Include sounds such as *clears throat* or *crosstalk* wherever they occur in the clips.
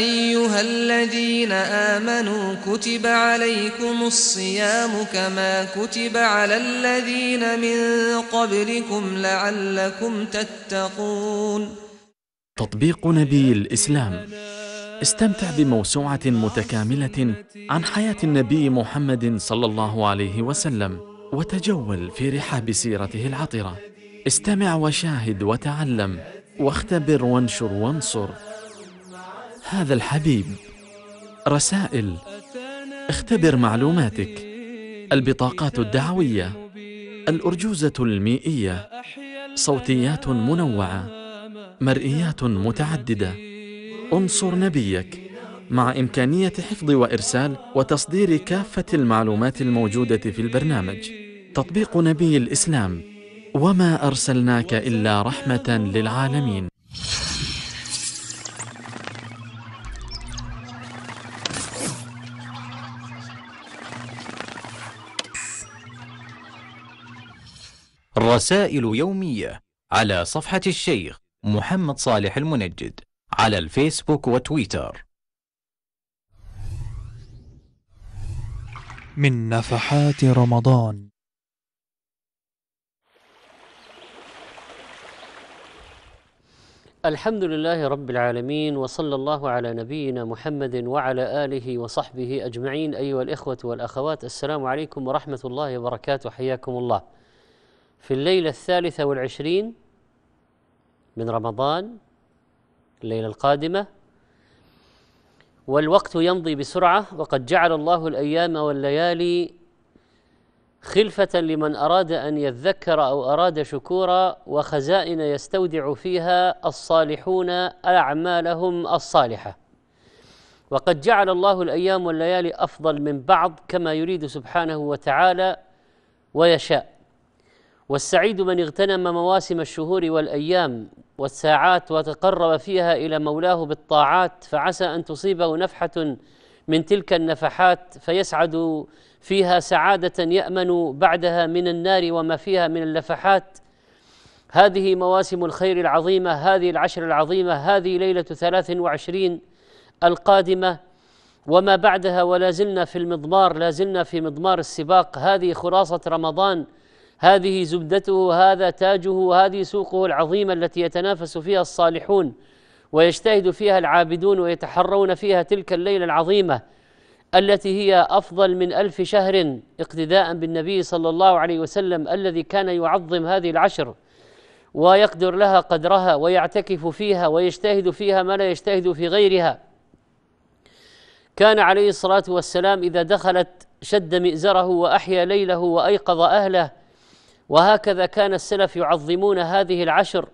أيها الذين آمنوا كتب عليكم الصيام كما كتب على الذين من قبلكم لعلكم تتقون تطبيق نبي الإسلام استمتع بموسوعة متكاملة عن حياة النبي محمد صلى الله عليه وسلم وتجول في رحاب سيرته العطرة استمع وشاهد وتعلم واختبر وانشر وانصر هذا الحبيب رسائل اختبر معلوماتك البطاقات الدعوية الأرجوزة المائية صوتيات منوعة مرئيات متعددة انصر نبيك مع إمكانية حفظ وإرسال وتصدير كافة المعلومات الموجودة في البرنامج تطبيق نبي الإسلام وما أرسلناك إلا رحمة للعالمين رسائل يومية على صفحة الشيخ محمد صالح المنجد على الفيسبوك وتويتر من نفحات رمضان الحمد لله رب العالمين وصلى الله على نبينا محمد وعلى اله وصحبه اجمعين ايها الاخوه والاخوات السلام عليكم ورحمه الله وبركاته حياكم الله. في الليلة الثالثة والعشرين من رمضان الليلة القادمة والوقت يمضي بسرعة وقد جعل الله الأيام والليالي خلفة لمن أراد أن يذكر أو أراد شكورا وخزائن يستودع فيها الصالحون أعمالهم الصالحة وقد جعل الله الأيام والليالي أفضل من بعض كما يريد سبحانه وتعالى ويشاء والسعيد من اغتنم مواسم الشهور والايام والساعات وتقرب فيها الى مولاه بالطاعات فعسى ان تصيبه نفحه من تلك النفحات فيسعد فيها سعاده يامن بعدها من النار وما فيها من اللفحات هذه مواسم الخير العظيمه هذه العشر العظيمه هذه ليله ثلاث وعشرين القادمه وما بعدها ولا زلنا في المضمار لا زلنا في مضمار السباق هذه خلاصه رمضان هذه زبدته هذا تاجه وهذه سوقه العظيمه التي يتنافس فيها الصالحون ويجتهد فيها العابدون ويتحرون فيها تلك الليله العظيمه التي هي افضل من الف شهر اقتداء بالنبي صلى الله عليه وسلم الذي كان يعظم هذه العشر ويقدر لها قدرها ويعتكف فيها ويجتهد فيها ما لا يجتهد في غيرها كان عليه الصلاه والسلام اذا دخلت شد مئزره واحيا ليله وايقظ اهله وهكذا كان السلف يعظمون هذه العشر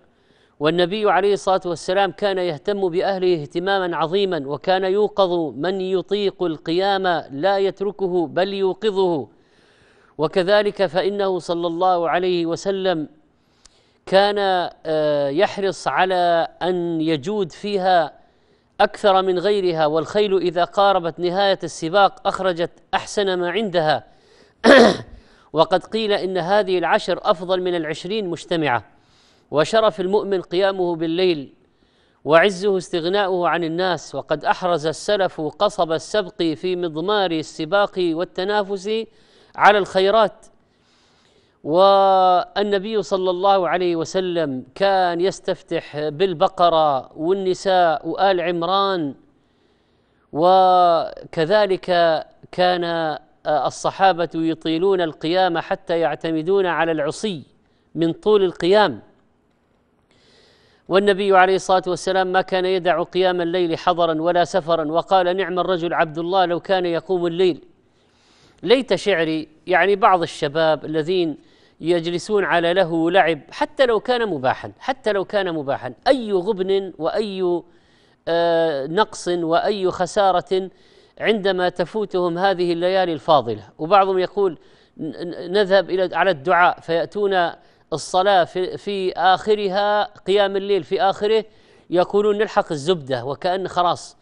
والنبي عليه الصلاه والسلام كان يهتم باهله اهتماما عظيما وكان يوقظ من يطيق القيام لا يتركه بل يوقظه وكذلك فانه صلى الله عليه وسلم كان آه، يحرص على ان يجود فيها اكثر من غيرها والخيل اذا قاربت نهايه السباق اخرجت احسن ما عندها *coughs* وقد قيل إن هذه العشر أفضل من العشرين مجتمعة وشرف المؤمن قيامه بالليل وعزه استغناؤه عن الناس وقد أحرز السلف قصب السبق في مضمار السباق والتنافس على الخيرات والنبي صلى الله عليه وسلم كان يستفتح بالبقرة والنساء وآل عمران وكذلك كان الصحابه يطيلون القيام حتى يعتمدون على العصي من طول القيام والنبي عليه الصلاه والسلام ما كان يدع قيام الليل حضرا ولا سفرا وقال نعم الرجل عبد الله لو كان يقوم الليل ليت شعري يعني بعض الشباب الذين يجلسون على له لعب حتى لو كان مباحا حتى لو كان مباحا اي غبن واي آه، نقص واي خساره عندما تفوتهم هذه الليالي الفاضله وبعضهم يقول نذهب الى على الدعاء فياتون الصلاه في, في اخرها قيام الليل في اخره يقولون نلحق الزبده وكان خلاص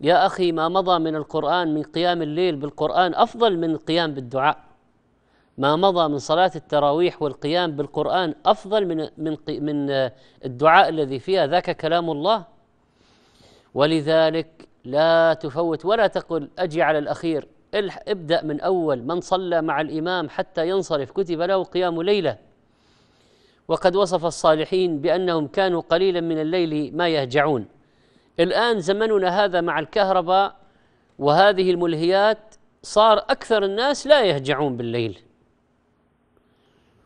يا اخي ما مضى من القران من قيام الليل بالقران افضل من القيام بالدعاء ما مضى من صلاه التراويح والقيام بالقران افضل من من من الدعاء الذي فيها ذاك كلام الله ولذلك لا تفوت ولا تقل أجي على الأخير ابدأ من أول من صلى مع الإمام حتى ينصرف كتب له قيام ليلة وقد وصف الصالحين بأنهم كانوا قليلا من الليل ما يهجعون الآن زمننا هذا مع الكهرباء وهذه الملهيات صار أكثر الناس لا يهجعون بالليل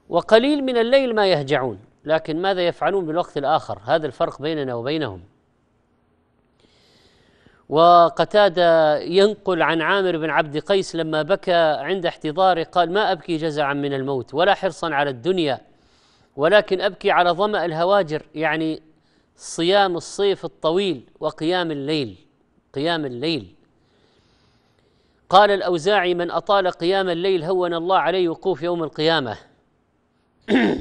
وقليل من الليل ما يهجعون لكن ماذا يفعلون بالوقت الآخر هذا الفرق بيننا وبينهم وقتادة ينقل عن عامر بن عبد قيس لما بكى عند احتضاره قال ما أبكي جزعا من الموت ولا حرصا على الدنيا ولكن أبكي على ظمأ الهواجر يعني صيام الصيف الطويل وقيام الليل قيام الليل قال الأوزاعي من أطال قيام الليل هون الله عليه وقوف يوم القيامة *clears throat*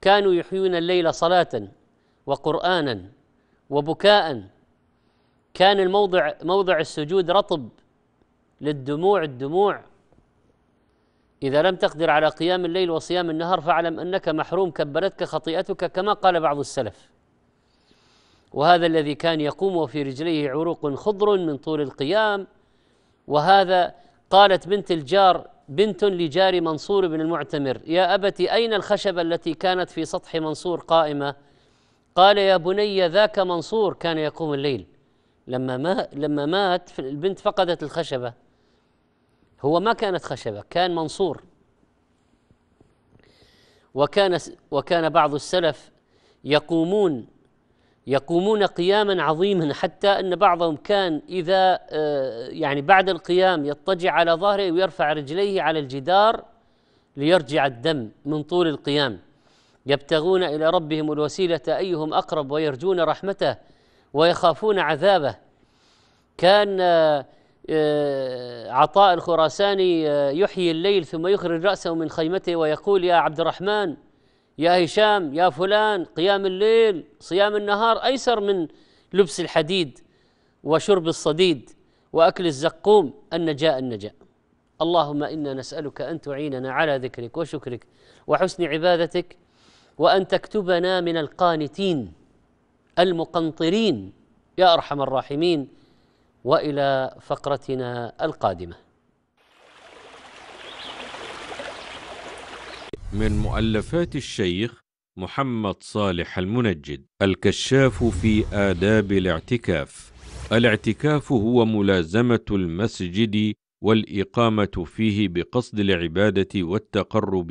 كانوا يحيون الليل صلاة وقرآنا وبكاء كان الموضع موضع السجود رطب للدموع الدموع إذا لم تقدر على قيام الليل وصيام النهار فاعلم أنك محروم كبرتك خطيئتك كما قال بعض السلف وهذا الذي كان يقوم وفي رجليه عروق خضر من طول القيام وهذا قالت بنت الجار بنت لجار منصور بن المعتمر يا أبت أين الخشبة التي كانت في سطح منصور قائمة قال يا بني ذاك منصور كان يقوم الليل لما ما لما مات البنت فقدت الخشبه هو ما كانت خشبه كان منصور وكان وكان بعض السلف يقومون يقومون قياما عظيما حتى ان بعضهم كان اذا آه، يعني بعد القيام يضطجع على ظهره ويرفع رجليه على الجدار ليرجع الدم من طول القيام يبتغون الى ربهم الوسيله ايهم اقرب ويرجون رحمته ويخافون عذابه كان آه، آه، عطاء الخراساني آه، يحيي الليل ثم يخرج رأسه من خيمته ويقول يا عبد الرحمن يا هشام يا فلان قيام الليل صيام النهار أيسر من لبس الحديد وشرب الصديد وأكل الزقوم النجاء النجاء اللهم إنا نسألك أن تعيننا على ذكرك وشكرك وحسن عبادتك وأن تكتبنا من القانتين المقنطرين يا ارحم الراحمين والى فقرتنا القادمه من مؤلفات الشيخ محمد صالح المنجد الكشاف في آداب الاعتكاف الاعتكاف هو ملازمة المسجد والإقامة فيه بقصد العبادة والتقرب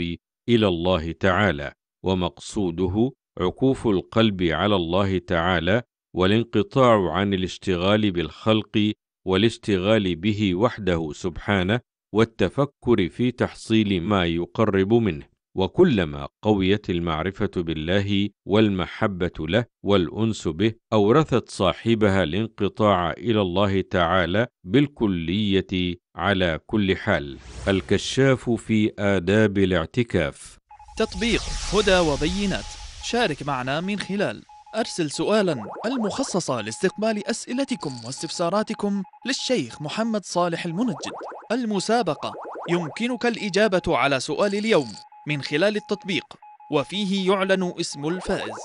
إلى الله تعالى ومقصوده عكوف القلب على الله تعالى والانقطاع عن الاشتغال بالخلق والاشتغال به وحده سبحانه والتفكر في تحصيل ما يقرب منه وكلما قويت المعرفة بالله والمحبة له والأنس به أورثت صاحبها الانقطاع إلى الله تعالى بالكلية على كل حال. الكشاف في آداب الاعتكاف تطبيق هدى وبينات شارك معنا من خلال أرسل سؤالا المخصصة لاستقبال أسئلتكم واستفساراتكم للشيخ محمد صالح المنجد المسابقة يمكنك الإجابة على سؤال اليوم من خلال التطبيق وفيه يعلن اسم الفائز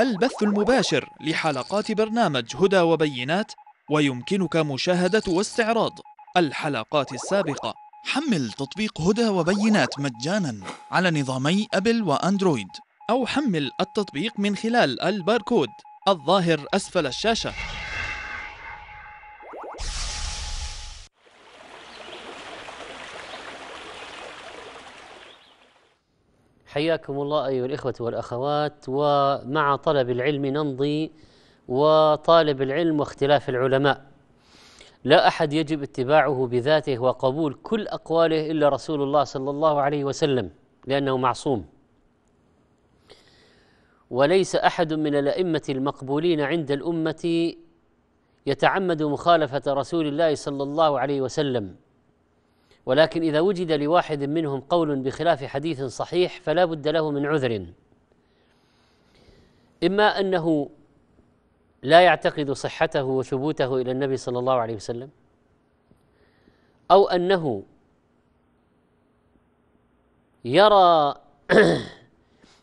البث المباشر لحلقات برنامج هدى وبينات ويمكنك مشاهدة واستعراض الحلقات السابقة حمل تطبيق هدى وبينات مجانا على نظامي أبل وأندرويد أو حمل التطبيق من خلال الباركود الظاهر أسفل الشاشة حياكم الله أيها الإخوة والأخوات ومع طلب العلم نمضي وطالب العلم واختلاف العلماء لا أحد يجب اتباعه بذاته وقبول كل أقواله إلا رسول الله صلى الله عليه وسلم لأنه معصوم وليس احد من الائمه المقبولين عند الامه يتعمد مخالفه رسول الله صلى الله عليه وسلم ولكن اذا وجد لواحد منهم قول بخلاف حديث صحيح فلا بد له من عذر اما انه لا يعتقد صحته وثبوته الى النبي صلى الله عليه وسلم او انه يرى *coughs*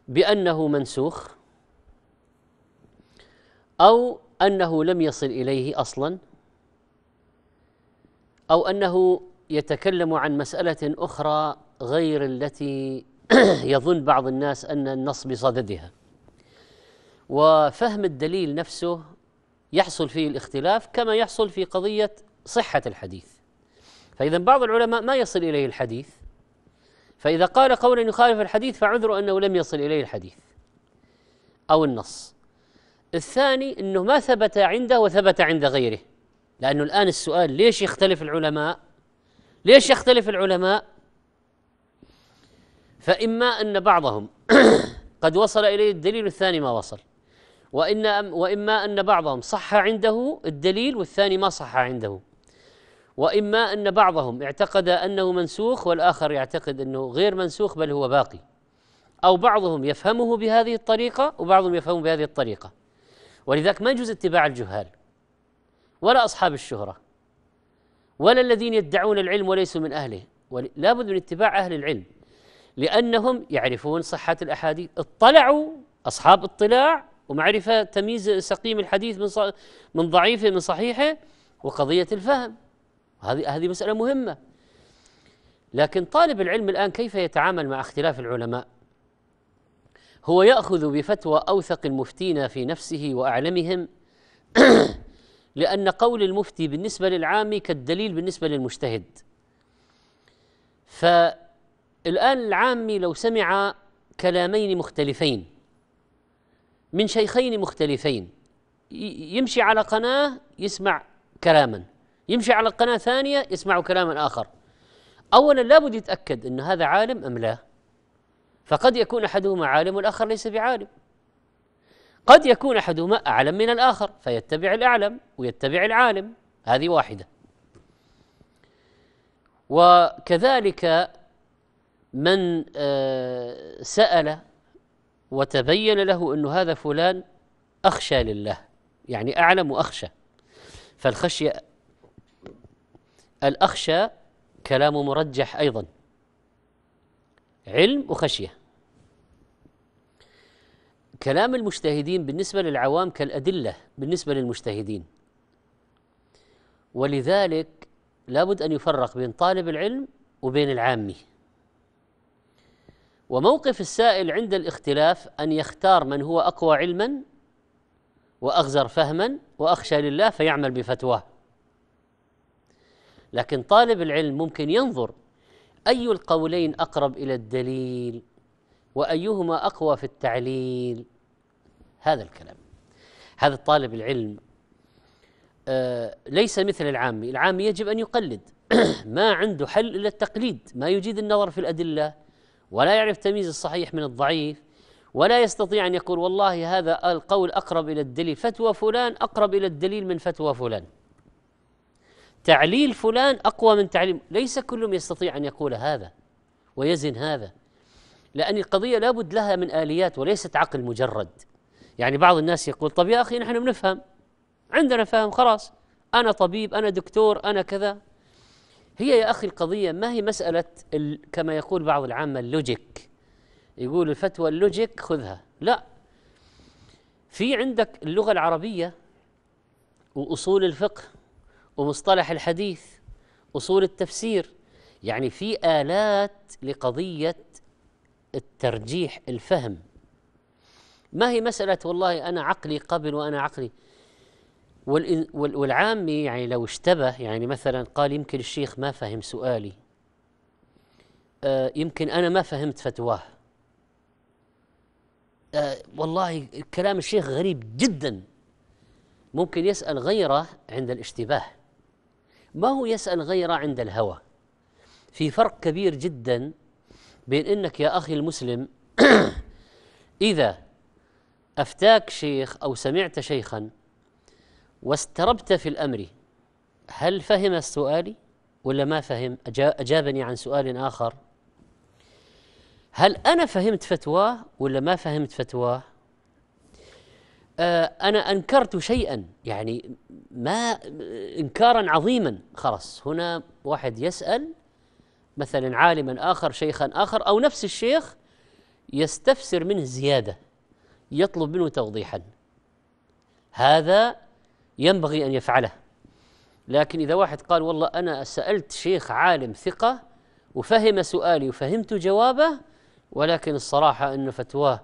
بانه منسوخ او انه لم يصل اليه اصلا او انه يتكلم عن مساله اخرى غير التي *clears throat* يظن بعض الناس ان النص بصددها وفهم الدليل نفسه يحصل فيه الاختلاف كما يحصل في قضيه صحه الحديث فاذا بعض العلماء ما يصل اليه الحديث فاذا قال قولا يخالف الحديث فعذر انه لم يصل اليه الحديث او النص الثاني أنه ما ثبت عنده وثبت عند غيره لأنه الآن السؤال ليش يختلف العلماء ليش يختلف العلماء فإما أن بعضهم *coughs* قد وصل إليه الدليل والثاني ما وصل وإن وإما أن بعضهم صح عنده الدليل والثاني ما صح عنده وإما أن بعضهم اعتقد أنه منسوخ والآخر يعتقد أنه غير منسوخ بل هو باقي أو بعضهم يفهمه بهذه الطريقة وبعضهم يفهمه بهذه الطريقة ولذلك ما يجوز اتباع الجهال ولا أصحاب الشهرة ولا الذين يدعون العلم وليسوا من أهله لا بد من اتباع أهل العلم لأنهم يعرفون صحة الأحاديث اطلعوا أصحاب اطلاع ومعرفة تمييز سقيم الحديث من من ضعيفه من صحيحه وقضية الفهم هذه هذه مسألة مهمة لكن طالب العلم الآن كيف يتعامل مع اختلاف العلماء هو ياخذ بفتوى اوثق المفتين في نفسه واعلمهم *clears throat* لان قول المفتي بالنسبه للعام كالدليل بالنسبه للمجتهد فالان العامي لو سمع كلامين مختلفين من شيخين مختلفين يمشي على قناه يسمع كلاما يمشي على قناه ثانيه يسمع كلاما اخر اولا لابد يتاكد ان هذا عالم ام لا فقد يكون احدهما عالم والاخر ليس بعالم قد يكون احدهما اعلم من الاخر فيتبع الاعلم ويتبع العالم هذه واحده وكذلك من آه، سال وتبين له انه هذا فلان اخشى لله يعني اعلم واخشى فالخشيه الاخشى كلام مرجح ايضا علم وخشية كلام المجتهدين بالنسبة للعوام كالأدلة بالنسبة للمجتهدين ولذلك لابد أن يفرق بين طالب العلم وبين العامي وموقف السائل عند الاختلاف أن يختار من هو أقوى علما وأغزر فهما وأخشى لله فيعمل بفتواه لكن طالب العلم ممكن ينظر أي القولين أقرب إلى الدليل وأيهما أقوى في التعليل هذا الكلام هذا الطالب العلم آه ليس مثل العامي العامي يجب أن يقلد *clears throat* ما عنده حل إلا التقليد ما يجيد النظر في الأدلة ولا يعرف تمييز الصحيح من الضعيف ولا يستطيع أن يقول والله هذا القول أقرب إلى الدليل فتوى فلان أقرب إلى الدليل من فتوى فلان تعليل فلان اقوى من تعليل ليس كلهم يستطيع ان يقول هذا ويزن هذا لان القضيه لابد لها من اليات وليست عقل مجرد يعني بعض الناس يقول طب يا اخي نحن بنفهم عندنا فهم خلاص انا طبيب انا دكتور انا كذا هي يا اخي القضيه ما هي مساله كما يقول بعض العامه اللوجيك يقول الفتوى اللوجيك خذها لا في عندك اللغه العربيه واصول الفقه ومصطلح الحديث اصول التفسير يعني في الات لقضيه الترجيح الفهم ما هي مساله والله انا عقلي قبل وانا عقلي والعامي يعني لو اشتبه يعني مثلا قال يمكن الشيخ ما فهم سؤالي آه يمكن انا ما فهمت فتواه آه والله كلام الشيخ غريب جدا ممكن يسال غيره عند الاشتباه ما هو يسأل غير عند الهوى في فرق كبير جدا بين انك يا اخي المسلم *clears throat* اذا افتاك شيخ او سمعت شيخا واستربت في الامر هل فهم سؤالي ولا ما فهم اجابني عن سؤال اخر هل انا فهمت فتواه ولا ما فهمت فتواه آه، أنا أنكرت شيئا يعني ما إنكارا عظيما خلاص هنا واحد يسأل مثلا عالما آخر شيخا آخر أو نفس الشيخ يستفسر منه زيادة يطلب منه توضيحا هذا ينبغي أن يفعله لكن إذا واحد قال والله أنا سألت شيخ عالم ثقة وفهم سؤالي وفهمت جوابه ولكن الصراحة أن فتواه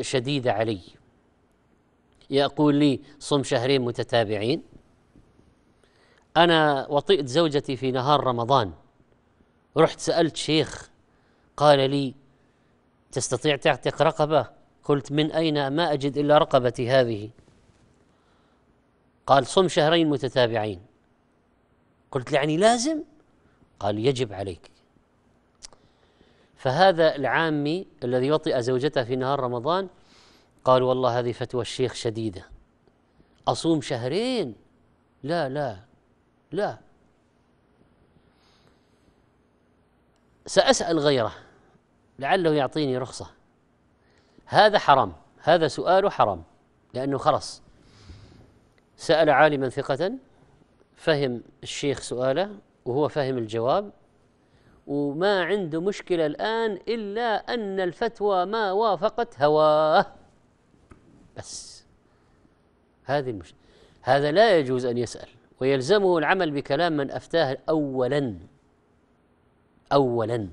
شديدة علي يقول لي صم شهرين متتابعين أنا وطئت زوجتي في نهار رمضان رحت سألت شيخ قال لي تستطيع تعتق رقبة قلت من أين ما أجد إلا رقبتي هذه قال صم شهرين متتابعين قلت يعني لازم قال يجب عليك فهذا العامي الذي وطئ زوجته في نهار رمضان قال والله هذه فتوى الشيخ شديدة أصوم شهرين لا لا لا سأسأل غيره لعله يعطيني رخصة هذا حرام هذا سؤاله حرام لأنه خلص سأل عالما ثقة فهم الشيخ سؤاله وهو فهم الجواب وما عنده مشكلة الآن إلا أن الفتوى ما وافقت هواه بس هذه المش... هذا لا يجوز أن يسأل ويلزمه العمل بكلام من أفتاه أولا أولا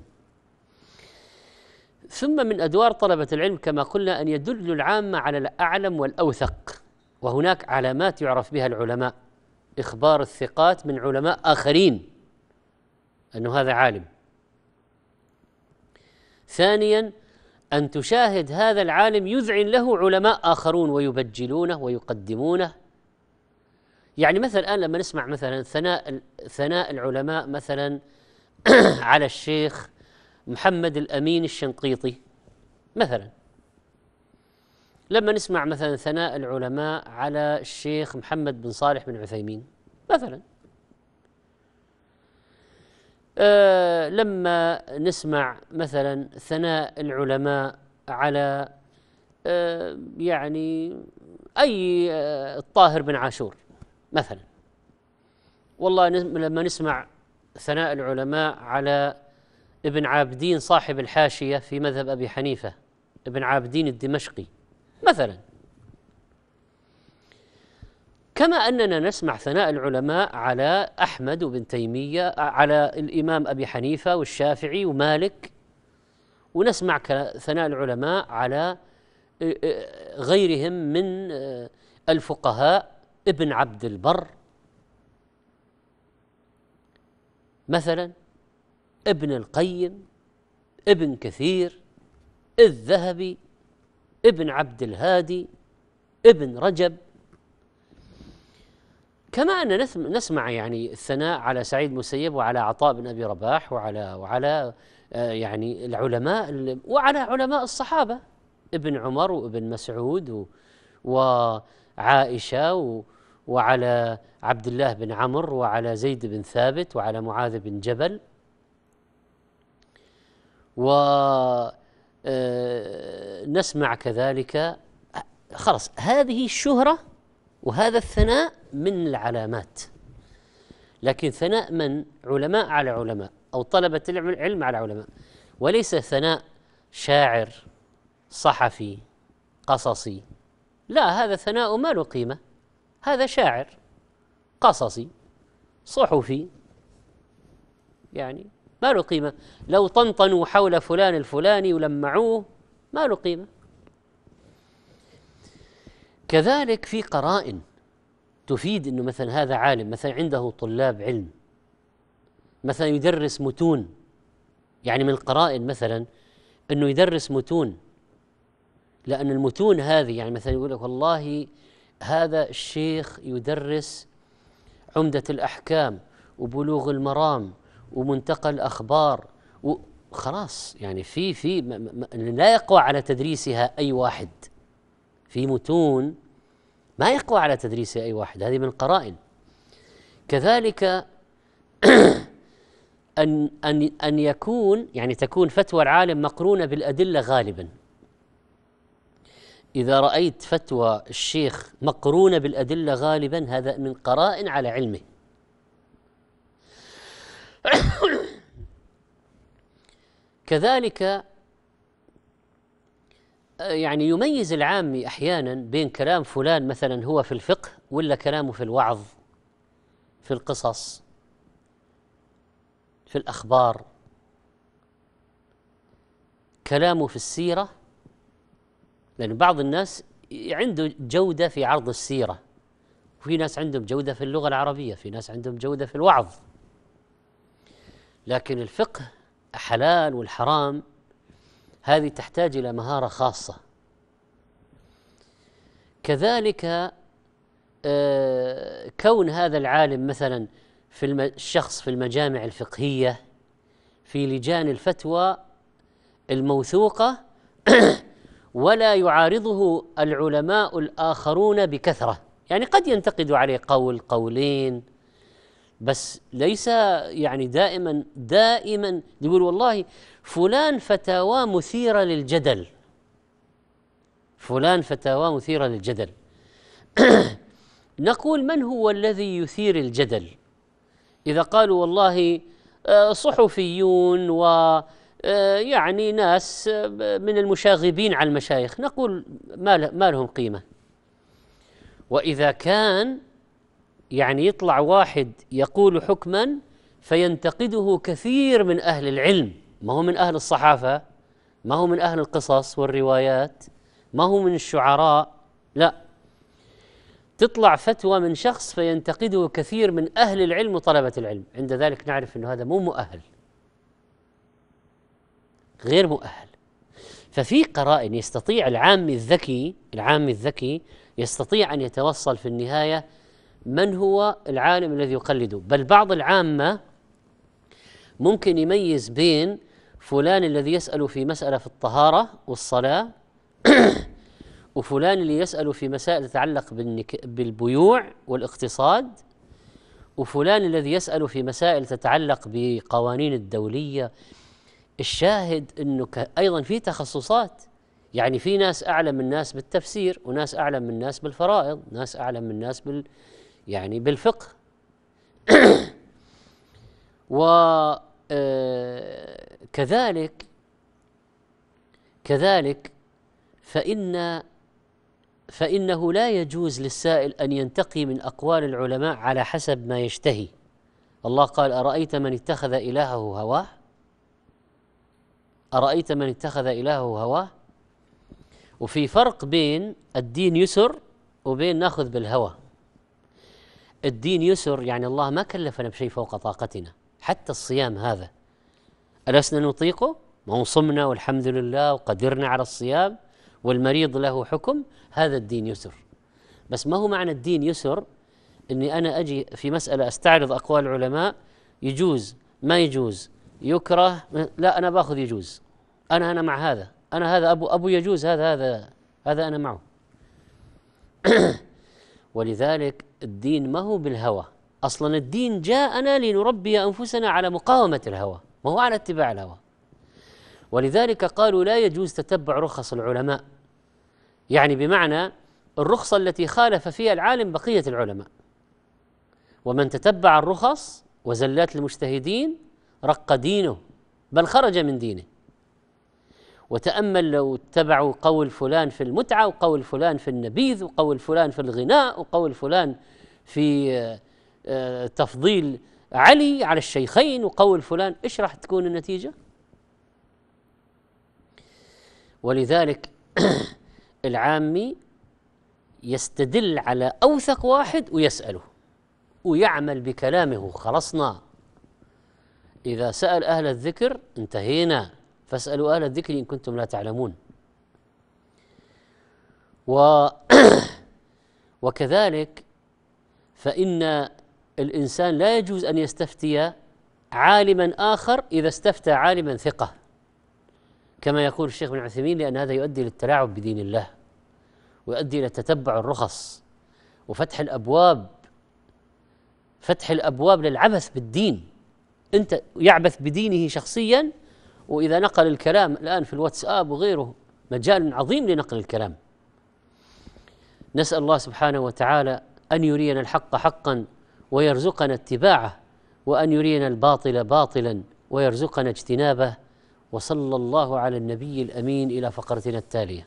ثم من أدوار طلبة العلم كما قلنا أن يدل العامة على الأعلم والأوثق وهناك علامات يعرف بها العلماء إخبار الثقات من علماء آخرين أنه هذا عالم ثانيا أن تشاهد هذا العالم يذعن له علماء آخرون ويبجلونه ويقدمونه يعني مثلا الآن لما نسمع مثلا ثناء ثناء العلماء مثلا *clears throat* على الشيخ محمد الأمين الشنقيطي مثلا لما نسمع مثلا ثناء العلماء على الشيخ محمد بن صالح بن عثيمين مثلا آه، لما نسمع مثلا ثناء العلماء على آه، يعني أي الطاهر آه، بن عاشور مثلا والله لما نسمع ثناء العلماء على ابن عابدين صاحب الحاشية في مذهب أبي حنيفة ابن عابدين الدمشقي مثلا كما أننا نسمع ثناء العلماء على أحمد وابن تيمية على الإمام أبي حنيفة والشافعي ومالك ونسمع ثناء العلماء على آه، آه، غيرهم من آه، الفقهاء ابن عبد البر مثلا ابن القيم ابن كثير الذهبي ابن عبد الهادي ابن رجب كما أن نسمع يعني الثناء على سعيد مسيب وعلى عطاء بن أبي رباح وعلى وعلى آه، يعني العلماء وعلى علماء الصحابة ابن عمر وابن مسعود وعائشة وعلى عبد الله بن عمر وعلى زيد بن ثابت وعلى معاذ بن جبل ونسمع آه، كذلك خلص هذه الشهرة وهذا الثناء من العلامات لكن ثناء من علماء على علماء أو طلبة العلم على علماء وليس ثناء شاعر صحفي قصصي لا هذا ثناء ما له قيمة هذا شاعر قصصي صحفي يعني ما له قيمة لو طنطنوا حول فلان الفلاني ولمعوه ما له قيمة كذلك في قرائن تفيد انه مثلا هذا عالم مثلا عنده طلاب علم مثلا يدرس متون يعني من القرائن مثلا انه يدرس متون لأن المتون هذه يعني مثلا يقول لك والله هذا الشيخ يدرس عمدة الأحكام وبلوغ المرام ومنتقى الأخبار وخلاص يعني في في لا يقوى على تدريسها أي واحد في متون ما يقوى على تدريسها أي واحد هذه من القرائن كذلك *clears throat* أن أن أن يكون يعني تكون فتوى العالم مقرونة بالأدلة غالبا إذا رأيت فتوى الشيخ مقرونة بالأدلة غالبا هذا من قرائن على علمه *clears throat* كذلك يعني يميز العامي احيانا بين كلام فلان مثلا هو في الفقه ولا كلامه في الوعظ في القصص في الاخبار كلامه في السيره لان بعض الناس عنده جوده في عرض السيره وفي ناس عندهم جوده في اللغه العربيه في ناس عندهم جوده في الوعظ لكن الفقه حلال والحرام هذه تحتاج الى مهاره خاصه كذلك آه، كون هذا العالم مثلا في الشخص في المجامع الفقهيه في لجان الفتوى الموثوقه *coughs* ولا يعارضه العلماء الاخرون بكثره يعني قد ينتقد عليه قول قولين بس ليس يعني دائما دائما يقول والله فلان فتاوى مثيرة للجدل فلان فتاوى مثيرة للجدل *clears throat* نقول من هو الذي يثير الجدل إذا قالوا والله آه، صحفيون و آه، يعني ناس آه، من المشاغبين على المشايخ نقول ما لهم قيمة وإذا كان يعني يطلع واحد يقول حكما فينتقده كثير من أهل العلم ما هو من أهل الصحافة ما هو من أهل القصص والروايات ما هو من الشعراء لا تطلع فتوى من شخص فينتقده كثير من أهل العلم وطلبة العلم عند ذلك نعرف أنه هذا مو مؤهل غير مؤهل ففي قرائن يستطيع العامي الذكي العامي الذكي يستطيع أن يتوصل في النهاية من هو العالم الذي يقلده بل بعض العامة ممكن يميز بين فلان الذي يسأل في مسألة في الطهارة والصلاة *coughs* وفلان اللي يسأل في مسائل تتعلق بالبيوع والاقتصاد وفلان الذي يسأل في مسائل تتعلق بقوانين الدولية الشاهد أنه أيضا في تخصصات يعني في ناس أعلم من ناس بالتفسير وناس أعلم من ناس بالفرائض ناس أعلم من ناس بال يعني بالفقه *coughs* و آه، كذلك كذلك فإن فإنه لا يجوز للسائل أن ينتقي من أقوال العلماء على حسب ما يشتهي الله قال أرأيت من اتخذ إلهه هواه أرأيت من اتخذ إلهه هواه وفي فرق بين الدين يسر وبين ناخذ بالهوى الدين يسر يعني الله ما كلفنا بشيء فوق طاقتنا حتى الصيام هذا ألسنا نطيقه؟ ما هو صمنا والحمد لله وقدرنا على الصيام والمريض له حكم هذا الدين يسر بس ما هو معنى الدين يسر اني انا اجي في مساله استعرض اقوال العلماء يجوز ما يجوز يكره لا انا باخذ يجوز انا انا مع هذا انا هذا ابو ابو يجوز هذا هذا هذا انا معه *clears throat* ولذلك الدين ما هو بالهوى أصلا الدين جاءنا لنربي أنفسنا على مقاومة الهوى ما هو على اتباع الهوى ولذلك قالوا لا يجوز تتبع رخص العلماء يعني بمعنى الرخصة التي خالف فيها العالم بقية العلماء ومن تتبع الرخص وزلات المجتهدين رق دينه بل خرج من دينه وتأمل لو اتبعوا قول فلان في المتعة وقول فلان في النبيذ وقول فلان في الغناء وقول فلان في تفضيل علي على الشيخين وقول فلان ايش راح تكون النتيجه؟ ولذلك *clears throat* العامي يستدل على اوثق واحد ويساله ويعمل بكلامه خلصنا اذا سال اهل الذكر انتهينا فاسالوا اهل الذكر ان كنتم لا تعلمون و *clears throat* وكذلك فإن الإنسان لا يجوز أن يستفتي عالما آخر إذا استفتى عالما ثقة كما يقول الشيخ ابن عثيمين لأن هذا يؤدي للتلاعب بدين الله ويؤدي إلى تتبع الرخص وفتح الأبواب فتح الأبواب للعبث بالدين أنت يعبث بدينه شخصيا وإذا نقل الكلام الآن في الواتساب وغيره مجال عظيم لنقل الكلام نسأل الله سبحانه وتعالى أن يرينا الحق حقا ويرزقنا اتباعه وان يرينا الباطل باطلا ويرزقنا اجتنابه وصلى الله على النبي الامين الى فقرتنا التاليه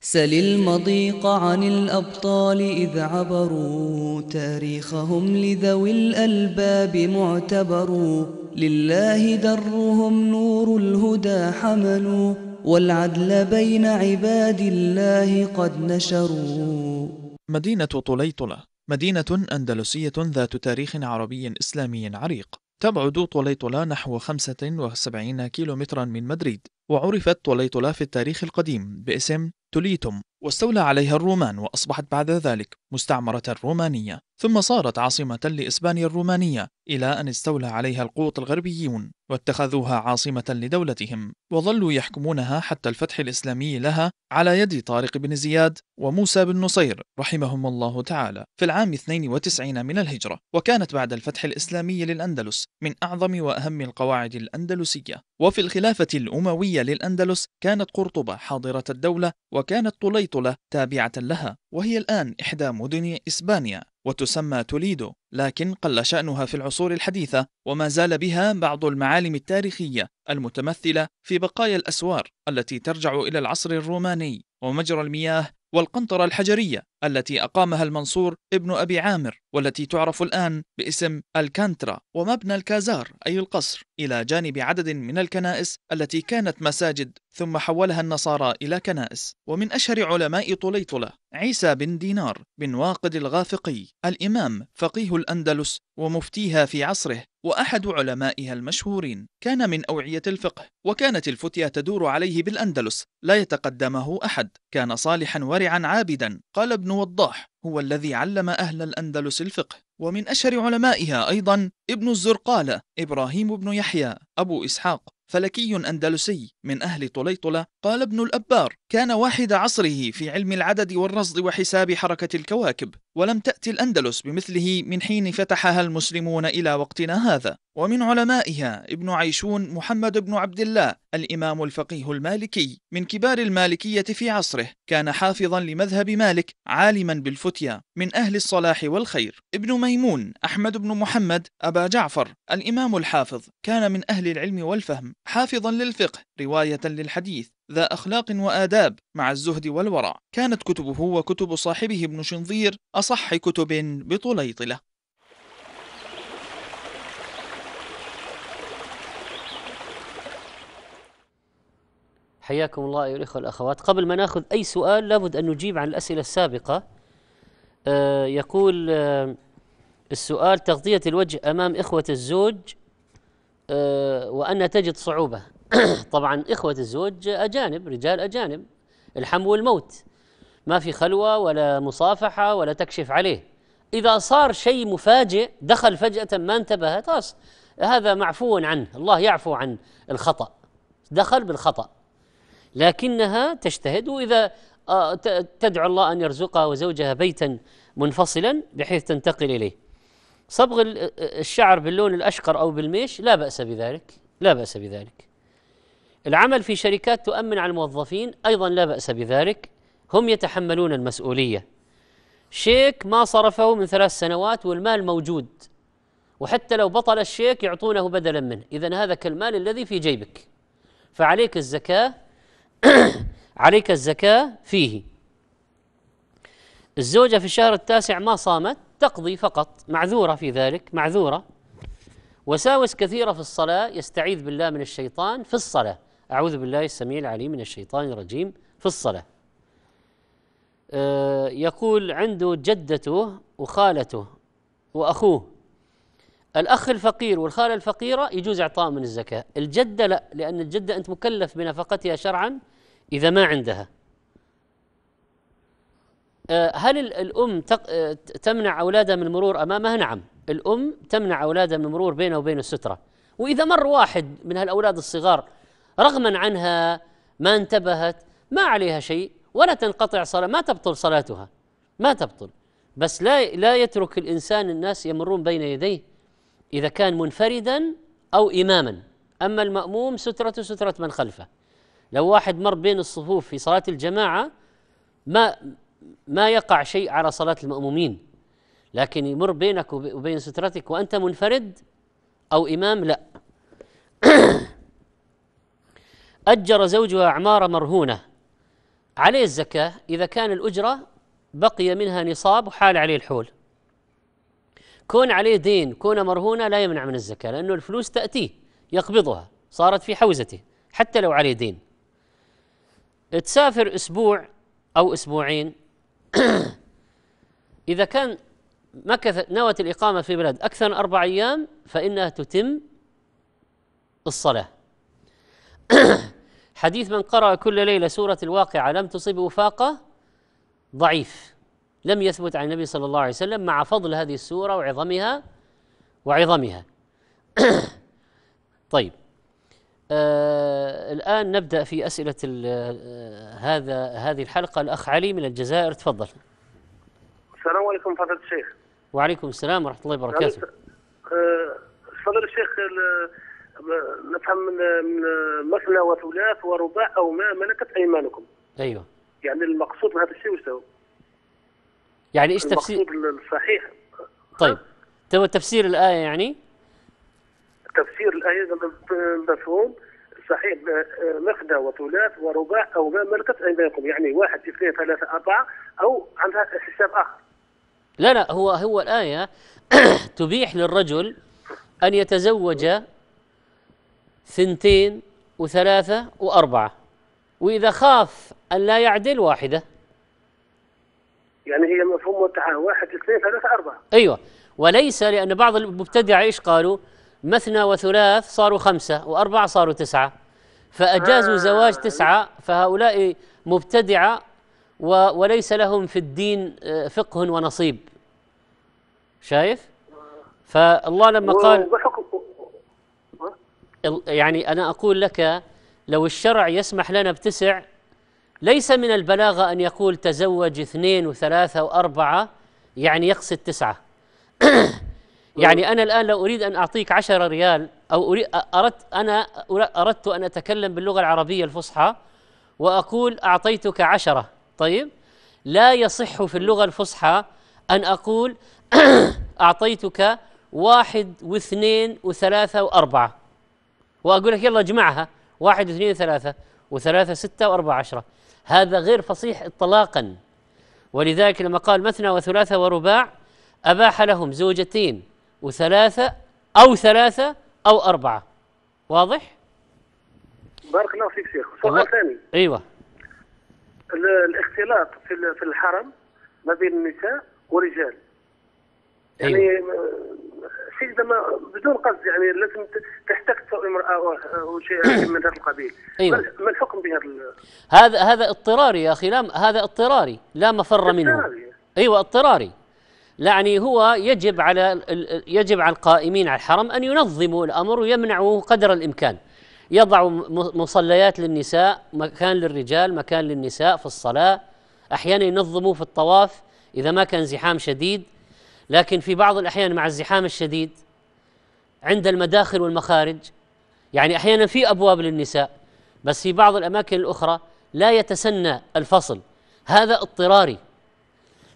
سل المضيق عن الأبطال إذ عبروا تاريخهم لذوي الألباب معتبروا لله درهم نور الهدى حملوا والعدل بين عباد الله قد نشروا مدينة طليطلة مدينة أندلسية ذات تاريخ عربي إسلامي عريق تبعد طليطلة نحو 75 كيلومترا من مدريد وعرفت طليطلة في التاريخ القديم باسم توليتوم واستولى عليها الرومان وأصبحت بعد ذلك مستعمرة رومانية ثم صارت عاصمة لإسبانيا الرومانية إلى أن استولى عليها القوط الغربيون واتخذوها عاصمة لدولتهم وظلوا يحكمونها حتى الفتح الإسلامي لها على يد طارق بن زياد وموسى بن نصير رحمهم الله تعالى في العام 92 من الهجرة وكانت بعد الفتح الإسلامي للأندلس من أعظم وأهم القواعد الأندلسية وفي الخلافة الأموية للأندلس كانت قرطبة حاضرة الدولة وكانت طليطلة تابعة لها وهي الآن إحدى مدن إسبانيا وتسمى توليدو لكن قل شأنها في العصور الحديثة وما زال بها بعض المعالم التاريخية المتمثلة في بقايا الأسوار التي ترجع إلى العصر الروماني ومجرى المياه والقنطرة الحجرية التي أقامها المنصور ابن أبي عامر والتي تعرف الآن باسم الكانترا ومبنى الكازار أي القصر إلى جانب عدد من الكنائس التي كانت مساجد ثم حولها النصارى إلى كنائس ومن أشهر علماء طليطلة عيسى بن دينار بن واقد الغافقي الإمام فقيه الأندلس ومفتيها في عصره وأحد علمائها المشهورين كان من أوعية الفقه وكانت الفتية تدور عليه بالأندلس لا يتقدمه أحد كان صالحا ورعا عابدا قال ابن وضاح هو الذي علم أهل الأندلس الفقه ومن أشهر علمائها أيضا ابن الزرقالة إبراهيم بن يحيى أبو إسحاق فلكي أندلسي من أهل طليطلة قال ابن الأبار كان واحد عصره في علم العدد والرصد وحساب حركة الكواكب ولم تأتي الأندلس بمثله من حين فتحها المسلمون إلى وقتنا هذا ومن علمائها ابن عيشون محمد بن عبد الله الإمام الفقيه المالكي من كبار المالكية في عصره كان حافظا لمذهب مالك عالما بالفتيا من أهل الصلاح والخير ابن ميمون أحمد بن محمد أبا جعفر الإمام الحافظ كان من أهل العلم والفهم حافظا للفقه رواية للحديث ذا أخلاق وآداب مع الزهد والورع كانت كتبه وكتب صاحبه ابن شنظير أصح كتب بطليطلة حياكم الله أيها الإخوة الأخوات قبل ما ناخذ أي سؤال لابد أن نجيب عن الأسئلة السابقة آه، يقول آه، السؤال تغطية الوجه أمام إخوة الزوج آه، وأن تجد صعوبة *coughs* طبعا إخوة الزوج أجانب رجال أجانب الحمو والموت ما في خلوة ولا مصافحة ولا تكشف عليه إذا صار شيء مفاجئ دخل فجأة ما انتبه خلاص هذا معفو عنه الله يعفو عن الخطأ دخل بالخطأ لكنها تجتهد وإذا آه، تدعو الله أن يرزقها وزوجها بيتا منفصلا بحيث تنتقل إليه صبغ الشعر باللون الأشقر أو بالميش لا بأس بذلك لا بأس بذلك العمل في شركات تؤمن على الموظفين أيضا لا بأس بذلك هم يتحملون المسؤولية شيك ما صرفه من ثلاث سنوات والمال موجود وحتى لو بطل الشيك يعطونه بدلا منه إذا هذا كالمال الذي في جيبك فعليك الزكاة *coughs* عليك الزكاة فيه الزوجة في الشهر التاسع ما صامت تقضي فقط معذورة في ذلك معذورة وساوس كثيرة في الصلاة يستعيذ بالله من الشيطان في الصلاة أعوذ بالله السميع العليم من الشيطان الرجيم في الصلاة أه يقول عنده جدته وخالته وأخوه الأخ الفقير والخالة الفقيرة يجوز إعطاء من الزكاة الجدة لا لأن الجدة أنت مكلف بنفقتها شرعا إذا ما عندها آه، هل الأم آه، تمنع أولادها من المرور أمامها؟ نعم الأم تمنع أولادها من المرور بينها وبين السترة وإذا مر واحد من هالأولاد الصغار رغما عنها ما انتبهت ما عليها شيء ولا تنقطع صلاة ما تبطل صلاتها ما تبطل بس لا لا يترك الإنسان الناس يمرون بين يديه إذا كان منفردا أو إماما أما المأموم سترة سترة من خلفه لو واحد مر بين الصفوف في صلاة الجماعة ما ما يقع شيء على صلاة المأمومين لكن يمر بينك وبين سترتك وأنت منفرد أو إمام لا *coughs* أجر زوجها أعمار مرهونة عليه الزكاة إذا كان الأجرة بقي منها نصاب وحال عليه الحول كون عليه دين كون مرهونة لا يمنع من الزكاة لأنه الفلوس تأتيه يقبضها صارت في حوزته حتى لو عليه دين تسافر أسبوع أو أسبوعين *coughs* إذا كان مكث نوت الإقامة في بلاد أكثر من أربع أيام فإنها تتم الصلاة *coughs* حديث من قرأ كل ليلة سورة الواقعة لم تصبه فاقة ضعيف لم يثبت عن النبي صلى الله عليه وسلم مع فضل هذه السورة وعظمها وعظمها *coughs* طيب آه الآن نبدأ في أسئلة آه، هذا هذه الحلقة الأخ علي من الجزائر تفضل السلام عليكم فضيلة الشيخ وعليكم السلام ورحمة الله وبركاته فضيلة آه، الشيخ آه، نفهم من مثنى وثلاث ورباع أو ما ملكت أيمانكم أيوه يعني المقصود من هذا الشيء وش هو؟ يعني ايش تفسير؟ المقصود الصحيح طيب تو تفسير الآية يعني؟ تفسير الآية المفهوم صحيح مخدة وثلاث ورباع أو ما ملكت أيمانكم يعني واحد اثنين ثلاثة أربعة أو عندها حساب آخر لا لا هو هو الآية *clears throat* تبيح للرجل أن يتزوج ثنتين وثلاثة وأربعة وإذا خاف أن لا يعدل واحدة يعني هي مفهوم واحد اثنين ثلاثة أربعة أيوة وليس لأن بعض المبتدعة إيش قالوا؟ مثنى وثلاث صاروا خمسة وأربعة صاروا تسعة فأجازوا آه. زواج تسعة فهؤلاء مبتدعة وليس لهم في الدين آه، فقه ونصيب شايف فالله لما قال يعني أنا أقول لك لو الشرع يسمح لنا بتسع ليس من البلاغة أن يقول تزوج اثنين وثلاثة وأربعة يعني يقصد تسعة *clears throat* يعني أنا الآن لو أريد أن أعطيك 10 ريال أو أريد أردت أنا أردت أن أتكلم باللغة العربية الفصحى وأقول أعطيتك عشرة طيب لا يصح في اللغة الفصحى أن أقول *clears throat* أعطيتك واحد واثنين وثلاثة وأربعة وأقول لك يلا اجمعها واحد واثنين وثلاثة وثلاثة ستة وأربعة عشرة هذا غير فصيح إطلاقا ولذلك لما قال مثنى وثلاثة ورباع أباح لهم زوجتين وثلاثة أو ثلاثة أو أربعة واضح؟ بارك الله فيك شيخ سؤال ثاني أيوة الاختلاط في في الحرم ما بين النساء والرجال يعني أيوة. آه، ما بدون قصد يعني لازم تحتك امرأة أو شيء *coughs* من هذا القبيل أيوة. ما الحكم بهذا ال... هذا هذا اضطراري يا أخي لا هذا اضطراري لا مفر منه اضطراري. أيوة اضطراري يعني هو يجب على يجب على القائمين على الحرم ان ينظموا الامر ويمنعوه قدر الامكان. يضعوا مصليات للنساء، مكان للرجال، مكان للنساء في الصلاه، احيانا ينظموا في الطواف اذا ما كان زحام شديد، لكن في بعض الاحيان مع الزحام الشديد عند المداخل والمخارج يعني احيانا في ابواب للنساء بس في بعض الاماكن الاخرى لا يتسنى الفصل هذا اضطراري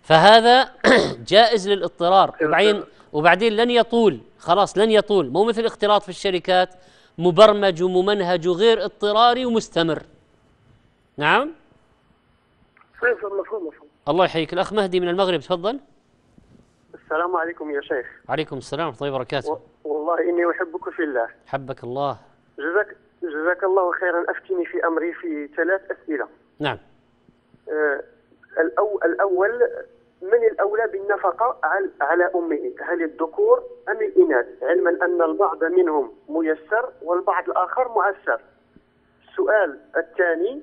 فهذا *clears throat* جائز للاضطرار وبعدين وبعدين لن يطول خلاص لن يطول مو مثل الاختلاط في الشركات مبرمج وممنهج وغير اضطراري ومستمر نعم مفهوم مفهوم الله يحييك الاخ مهدي من المغرب تفضل السلام عليكم يا شيخ عليكم السلام ورحمه طيب، الله وبركاته والله اني احبك في الله حبك الله جزاك جزاك الله خيرا افتني في امري في ثلاث اسئله نعم آه، الأو الأول من الأولى بالنفقة على أمه هل الذكور أم الإناث علما أن البعض منهم ميسر والبعض الآخر معسر السؤال الثاني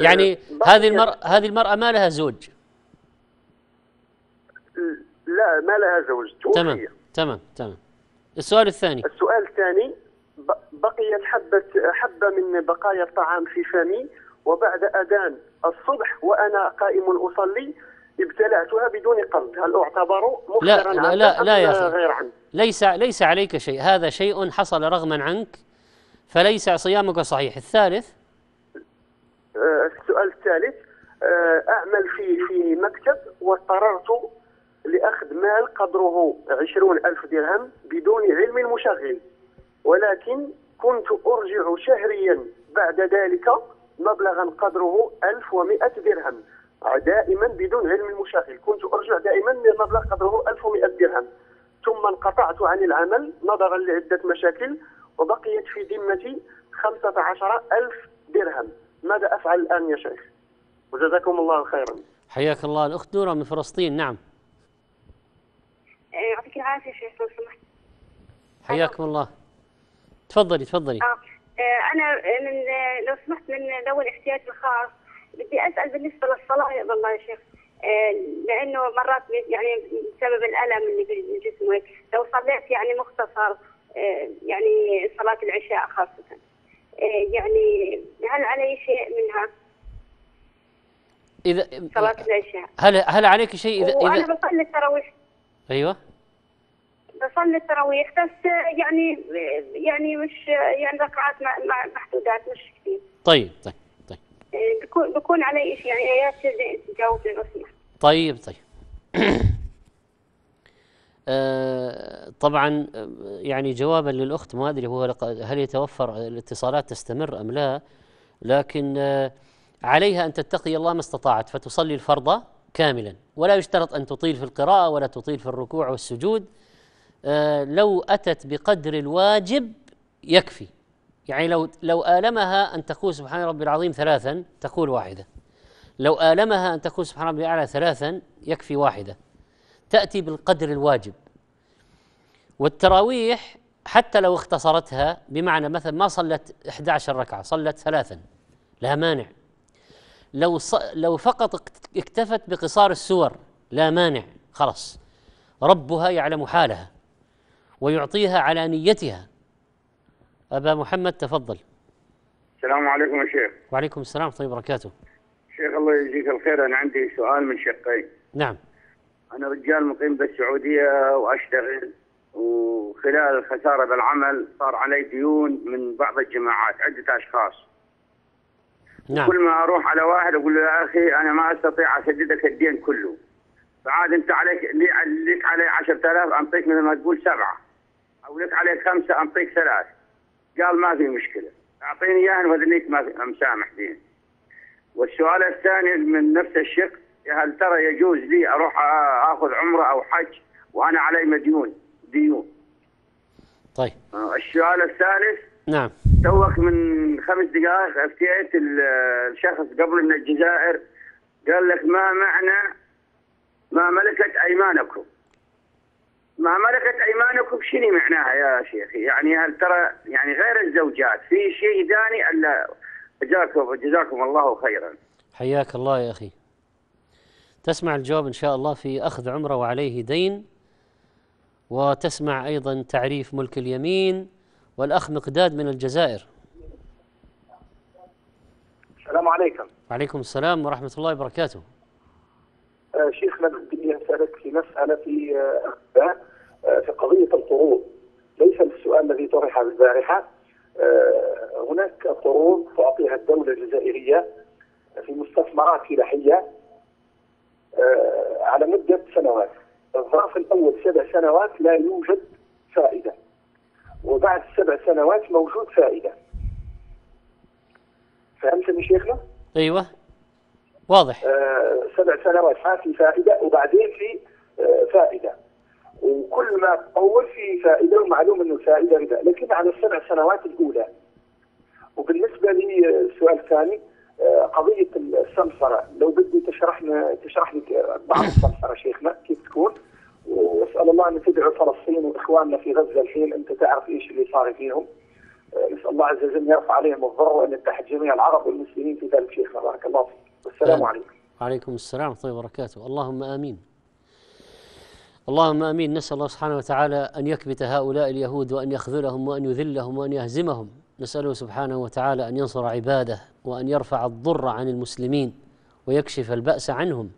يعني آه، هذه المرأة هذه المرأة ما لها زوج لا ما لها زوج توفي. تمام تمام تمام السؤال الثاني السؤال الثاني بقيت حبة حبة من بقايا الطعام في فمي وبعد أذان الصبح وانا قائم اصلي ابتلعتها بدون قصد هل اعتبر مخبرا لا لا لا, لا يا اخي غير عنه ليس ليس عليك شيء هذا شيء حصل رغما عنك فليس صيامك صحيح الثالث آه، السؤال الثالث آه، اعمل في في مكتب واضطررت لاخذ مال قدره عشرون الف درهم بدون علم المشغل ولكن كنت ارجع شهريا بعد ذلك مبلغا قدره 1100 درهم دائما بدون علم المشغل كنت ارجع دائما لمبلغ قدره 1100 درهم ثم انقطعت عن العمل نظرا لعده مشاكل وبقيت في ذمتي 15000 درهم ماذا افعل الان يا شيخ وجزاكم الله خيرا حياك الله الاخت نوره من فلسطين نعم إيه، يعطيك العافيه شيخ لو سمحت حياكم الله تفضلي تفضلي آه. آه، انا من آه، لو سمحت من ذوي الاحتياج الخاص بدي اسال بالنسبه للصلاه يا الله يا شيخ آه، لانه مرات يعني بسبب الالم اللي بالجسم لو صليت يعني مختصر يعني صلاه العشاء خاصه يعني هل علي شيء منها؟ اذا صلاه العشاء هل هل عليك شيء اذا وانا انا بصلي التراويح ايوه بصلي التراويح بس يعني يعني مش يعني ركعات محدودات مش كثير طيب طيب طيب إيه، بكون بكون علي شيء يعني ايات تجاوبني واسمع طيب طيب *clears throat* آه، طبعا يعني جوابا للاخت ما ادري هو هل يتوفر الاتصالات تستمر ام لا لكن آه، عليها ان تتقي الله ما استطاعت فتصلي الفرض كاملا ولا يشترط ان تطيل في القراءه ولا تطيل في الركوع والسجود آه، لو أتت بقدر الواجب يكفي يعني لو لو آلمها أن تقول سبحان ربي العظيم ثلاثا تقول واحدة لو آلمها أن تقول سبحان ربي الأعلى ثلاثا يكفي واحدة تأتي بالقدر الواجب والتراويح حتى لو اختصرتها بمعنى مثلا ما صلت 11 ركعة صلت ثلاثا لا مانع لو ص... لو فقط اكتفت بقصار السور لا مانع خلاص ربها يعلم حالها ويعطيها على نيتها أبا محمد تفضل السلام عليكم يا شيخ وعليكم السلام ورحمة الله وبركاته شيخ الله يجزيك الخير أنا عندي سؤال من شقين نعم أنا رجال مقيم بالسعودية وأشتغل وخلال الخسارة بالعمل صار علي ديون من بعض الجماعات عدة أشخاص نعم. كل ما أروح على واحد أقول له يا أخي أنا ما أستطيع أسددك الدين كله فعاد أنت عليك ليك علي 10000 أعطيك مثل ما تقول سبعة لك عليك خمسه اعطيك ثلاث قال ما في مشكله اعطيني اياهم وذنيك ما مسامح فيه والسؤال الثاني من نفس الشق هل ترى يجوز لي اروح اخذ عمره او حج وانا علي مديون ديون طيب آه، السؤال الثالث نعم توك من خمس دقائق افتيت الشخص قبل من الجزائر قال لك ما معنى ما ملكت ايمانكم ما ملكت ايمانكم شنو معناها يا شيخي؟ يعني هل ترى يعني غير الزوجات في شيء ثاني الا جزاكم جزاكم الله خيرا. حياك الله يا اخي. تسمع الجواب ان شاء الله في اخذ عمره وعليه دين وتسمع ايضا تعريف ملك اليمين والاخ مقداد من الجزائر. السلام عليكم. وعليكم السلام ورحمه الله وبركاته. أه، شيخنا بدي اسالك في مساله في آه، اخذ آه، في قضية القروض ليس السؤال الذي طرح البارحة آه، هناك قروض تعطيها الدولة الجزائرية في مستثمرات فلاحية آه، على مدة سنوات الظرف الأول سبع سنوات لا يوجد فائدة وبعد سبع سنوات موجود فائدة فهمتني شيخنا؟ أيوة واضح آه سبع سنوات ما في فائدة وبعدين في آه فائدة وكل ما تطور في فائده ومعلوم انه فائده ربا لكن على السبع سنوات الاولى وبالنسبه للسؤال آه، الثاني آه، قضيه السمسره لو بدي تشرحنا تشرح لك بعض *coughs* السمسره شيخنا كيف تكون واسال الله ان تدعو فلسطين واخواننا في غزه الحين انت تعرف ايش اللي صار فيهم آه، نسال الله عز وجل يرفع عليهم الضر وان يتحد جميع العرب والمسلمين في ذلك شيخنا بارك الله فيك والسلام عليكم. وعليكم السلام ورحمه طيب، الله وبركاته اللهم امين. اللهم امين نسال الله سبحانه وتعالى ان يكبت هؤلاء اليهود وان يخذلهم وان يذلهم وان يهزمهم نساله سبحانه وتعالى ان ينصر عباده وان يرفع الضر عن المسلمين ويكشف الباس عنهم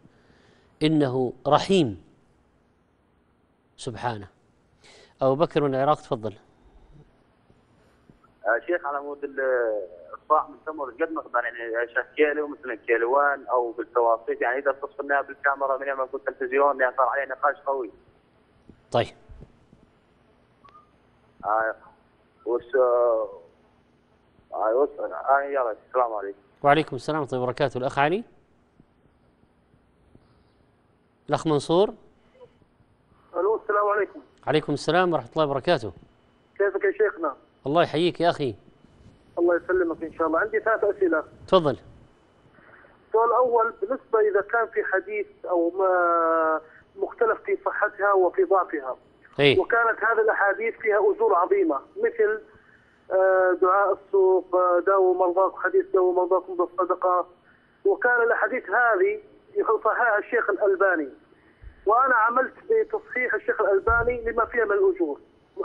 انه رحيم سبحانه ابو بكر من العراق تفضل آه، شيخ على مود القطاع من تمر قد مقدار يعني كيلو مثلا كيلوان او بالتواصيل يعني اذا اتصلنا بالكاميرا من ما نقول تلفزيون يعني صار عليه نقاش قوي. طيب. آه وش آه،, آه،, آه،, آه يلا السلام عليكم. وعليكم السلام ورحمه الله وبركاته، الاخ علي. الاخ منصور. الو السلام عليكم. عليكم السلام ورحمه الله وبركاته. كيفك يا شيخنا؟ الله يحييك يا اخي. الله يسلمك ان شاء الله عندي ثلاث اسئله تفضل السؤال الاول بالنسبه اذا كان في حديث او ما مختلف في صحتها وفي ضعفها أي. وكانت هذه الاحاديث فيها اجور عظيمه مثل آه، دعاء السوق آه، داو مرضاكم حديث داو مرضاكم بالصدقه وكان الاحاديث هذه صححها الشيخ الالباني وانا عملت بتصحيح الشيخ الالباني لما فيها من الاجور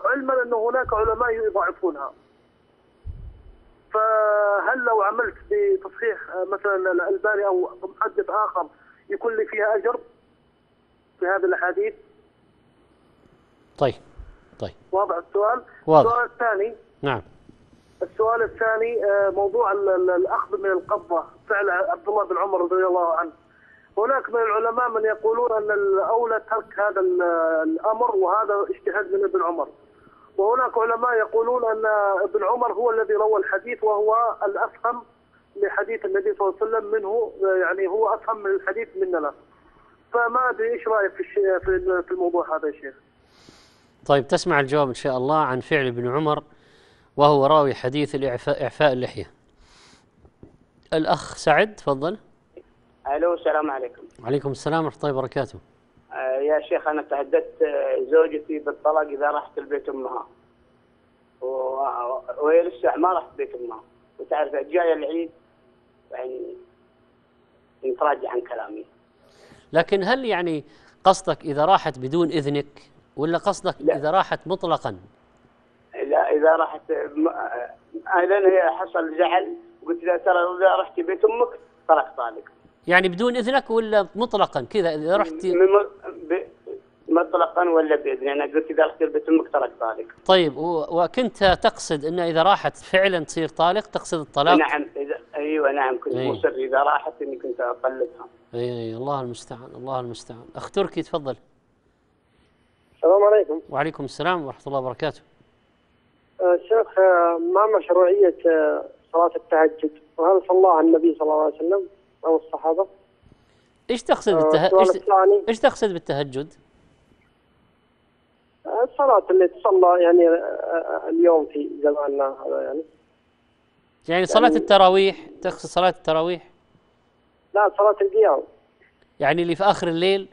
علما ان هناك علماء يضاعفونها فهل لو عملت بتصحيح آه، مثلا الالباني او محدث اخر يكون لي فيها اجر في هذه الاحاديث؟ طيب طيب واضح السؤال؟ واضح السؤال الثاني نعم السؤال الثاني آه، موضوع الاخذ من القبضه فعل عبد الله بن عمر رضي الله عنه هناك من العلماء من يقولون ان الاولى ترك هذا الامر وهذا اجتهاد من ابن عمر وهناك علماء يقولون أن ابن عمر هو الذي روى الحديث وهو الأفهم لحديث النبي صلى الله عليه وسلم منه يعني هو أفهم من الحديث مننا فما أدري إيش رأيك في, الشيء في الموضوع هذا يا شيخ طيب تسمع الجواب إن شاء الله عن فعل ابن عمر وهو راوي حديث الإعفاء إعفاء اللحية الأخ سعد تفضل ألو السلام عليكم وعليكم السلام ورحمة الله وبركاته آه، يا شيخ انا تهددت آه، زوجتي بالطلاق اذا رحت لبيت امها وهي لسه ما راحت بيت امها وتعرف جاي العيد يعني نتراجع عن كلامي لكن هل يعني قصدك اذا راحت بدون اذنك ولا قصدك لا. اذا راحت مطلقا؟ لا اذا راحت م... آه، هي حصل زعل قلت لها ترى اذا رحت بيت امك طلق طالق يعني بدون إذنك ولا مطلقا كذا إذا رحت مطلقا ولا باذن انا قلت اذا الخير بتمك ترك طالق. طيب وكنت تقصد انه اذا راحت فعلا تصير طالق تقصد الطلاق؟ نعم اذا ايوه نعم كنت أيوة. مصر اذا راحت اني كنت اطلقها. اي أيوة الله المستعان الله المستعان. اخ تركي تفضل. السلام عليكم. وعليكم السلام ورحمه الله وبركاته. أه، شيخ أه، ما مشروعيه أه، صلاه التهجد؟ وهل صلاها النبي صلى الله عليه وسلم؟ او الصحابه ايش تقصد آه، بالتهجد؟ ايش تقصد بالتهجد؟ آه، الصلاة اللي تصلى يعني آه، اليوم في زماننا هذا يعني يعني صلاة يعني التراويح تقصد صلاة التراويح؟ لا صلاة القيام يعني اللي في آخر الليل؟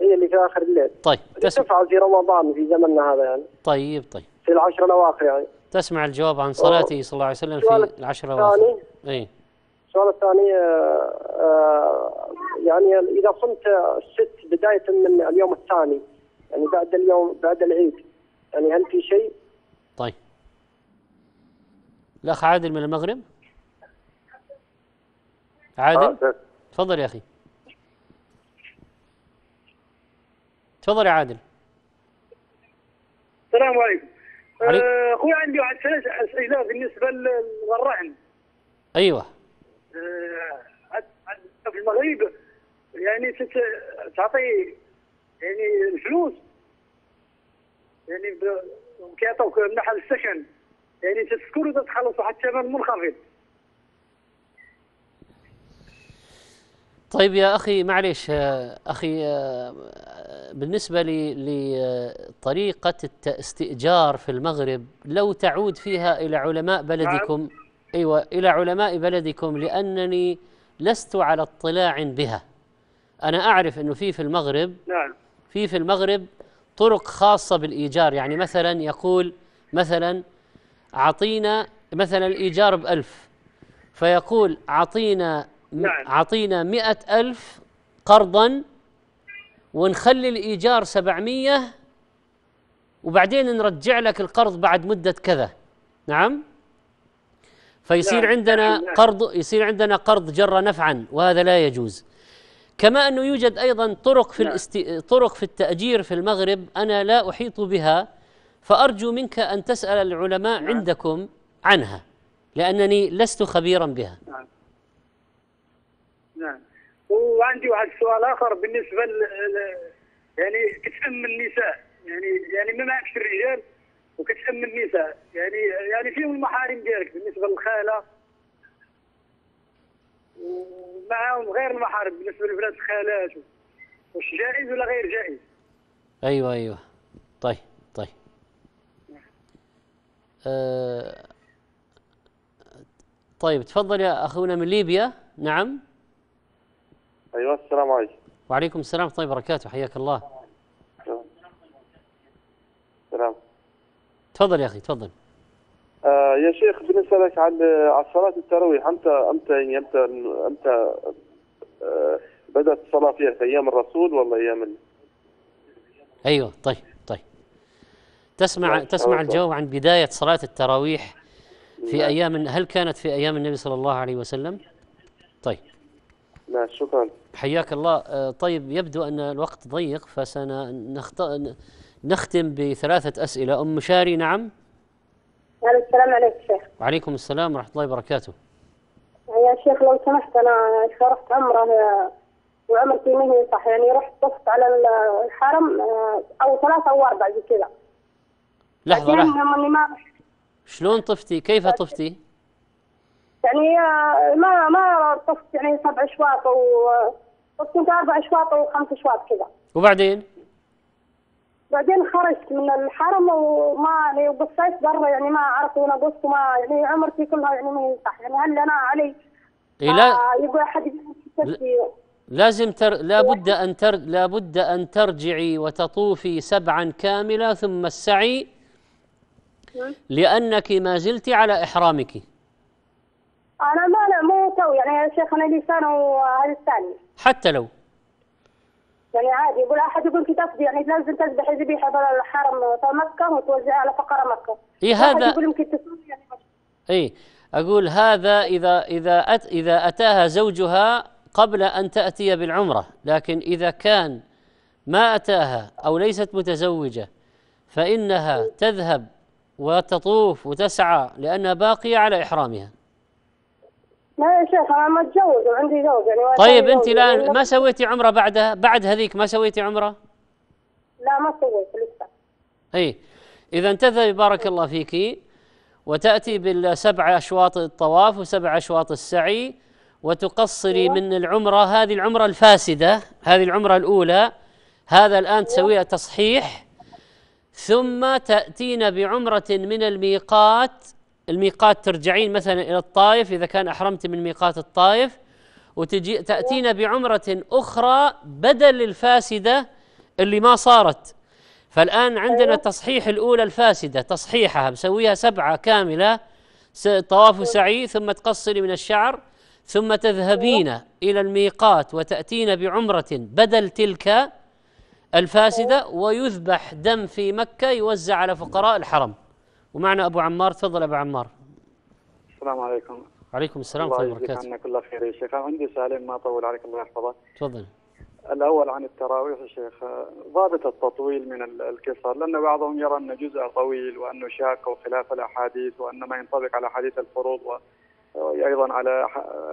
هي إيه، اللي في آخر الليل طيب اللي تفعل في رمضان في زمننا هذا يعني طيب طيب في العشر الأواخر يعني تسمع الجواب عن صلاته صلى الله عليه وسلم في العشر الأواخر اي السؤال الثاني آه، آه، يعني اذا صمت الست بدايه من اليوم الثاني يعني بعد اليوم بعد العيد يعني هل في شيء؟ طيب الاخ عادل من المغرب عادل آه، تفضل يا اخي تفضل يا عادل السلام عليكم اخوي عندي واحد ثلاث اسئله بالنسبه للرهن ايوه آه، في المغرب يعني تعطي يعني الفلوس يعني كيعطوك منحة السكن يعني تسكن وتتخلص واحد الثمن منخفض طيب يا اخي معلش آه، اخي آه، بالنسبه لطريقه استئجار في المغرب لو تعود فيها الى علماء بلدكم نعم. أيوة إلى علماء بلدكم لأنني لست على اطلاع بها أنا أعرف أنه في في المغرب نعم في في المغرب طرق خاصة بالإيجار يعني مثلا يقول مثلا عطينا مثلا الإيجار بألف فيقول عطينا نعم. عطينا مئة ألف قرضا ونخلي الإيجار سبعمية وبعدين نرجع لك القرض بعد مدة كذا نعم فيصير نعم. عندنا نعم. قرض يصير عندنا قرض جر نفعا وهذا لا يجوز كما انه يوجد ايضا طرق في نعم. الاست... طرق في التاجير في المغرب انا لا احيط بها فارجو منك ان تسال العلماء عندكم عنها لانني لست خبيرا بها نعم نعم وعندي واحد سؤال اخر بالنسبه ل... يعني كتم النساء يعني يعني ما معكش الرجال وكتأمن النساء يعني يعني فيهم المحارم ديالك بالنسبه للخاله ومعاهم غير المحارم بالنسبه لبنات الخالات واش جائز ولا غير جائز ايوه ايوه طيب طيب أه طيب تفضل يا اخونا من ليبيا نعم ايوه السلام عليكم وعليكم السلام ورحمه طيب، الله وبركاته حياك الله تفضل يا اخي تفضل آه، يا شيخ بالنسبه لك عن آه، عن صلاه التراويح امتى امتى يعني امتى امتى آه، بدات الصلاه فيها في ايام الرسول ولا ايام ال... ايوه طيب طيب تسمع طيب، تسمع الجواب عن بدايه صلاه التراويح في نعم. ايام هل كانت في ايام النبي صلى الله عليه وسلم؟ طيب لا نعم، شكرا حياك الله طيب يبدو ان الوقت ضيق فسنختار نختم بثلاثة أسئلة أم شاري نعم السلام عليك شيخ وعليكم السلام ورحمة الله وبركاته يا شيخ لو سمحت أنا شرحت عمره وعمرتي هي صح يعني رحت طفت على الحرم آه، أو ثلاثة أو أربعة زي كذا لحظة يعني لحظة ما... شلون طفتي؟ كيف طفتي؟ يعني آه، ما ما طفت يعني سبع أشواط و طفت أربع أشواط وخمس أشواط كذا وبعدين؟ بعدين خرجت من الحرم وما يعني وقصيت برا يعني ما اعرف وين قصت وما يعني عمرتي كلها يعني ما ينصح يعني هل انا علي إيه لا آه يقول احد لازم تر... لابد ان تر... لابد ان ترجعي وتطوفي سبعا كامله ثم السعي نعم. لانك ما زلت على احرامك. انا ما لا مو تو يعني يا شيخ انا لي سنه وهذا الثاني. حتى لو. يعني عادي يقول احد يقول انت تسبيح يعني لازم تذبح ذبيحه برا الحرم مكه وتوزعها على فقراء مكه. اي هذا يقول يمكن يعني اي اقول هذا اذا اذا أت اذا اتاها زوجها قبل ان تاتي بالعمره، لكن اذا كان ما اتاها او ليست متزوجه فانها تذهب وتطوف وتسعى لانها باقيه على احرامها. لا يا شيخ انا متجوز وعندي زوج يعني طيب انت الان يعني ما سويتي عمره بعدها بعد هذيك ما سويتي عمره؟ لا ما سويت لسه اي اذا تذهبي بارك الله فيك وتاتي بالسبع اشواط الطواف وسبع اشواط السعي وتقصري أيوة. من العمره هذه العمره الفاسده هذه العمره الاولى هذا الان أيوة. تسويها تصحيح ثم تاتين بعمره من الميقات الميقات ترجعين مثلا إلى الطائف إذا كان أحرمت من ميقات الطائف وتجي تأتين بعمرة أخرى بدل الفاسدة اللي ما صارت فالآن عندنا أيوة. تصحيح الأولى الفاسدة تصحيحها مسويها سبعة كاملة طواف أيوة. سعي ثم تقصري من الشعر ثم تذهبين أيوة. إلى الميقات وتأتين بعمرة بدل تلك الفاسدة ويذبح دم في مكة يوزع على فقراء الحرم ومعنا أبو عمار تفضل أبو عمار السلام عليكم وعليكم السلام ورحمة الله وبركاته الله عنك كل خير يا شيخ عندي سؤالين ما أطول عليك الله يحفظك تفضل الأول عن التراويح يا شيخ ضابط التطويل من القصر لأن بعضهم يرى أن جزء طويل وأنه شاق وخلاف الأحاديث وأن ما ينطبق على حديث الفروض وأيضا على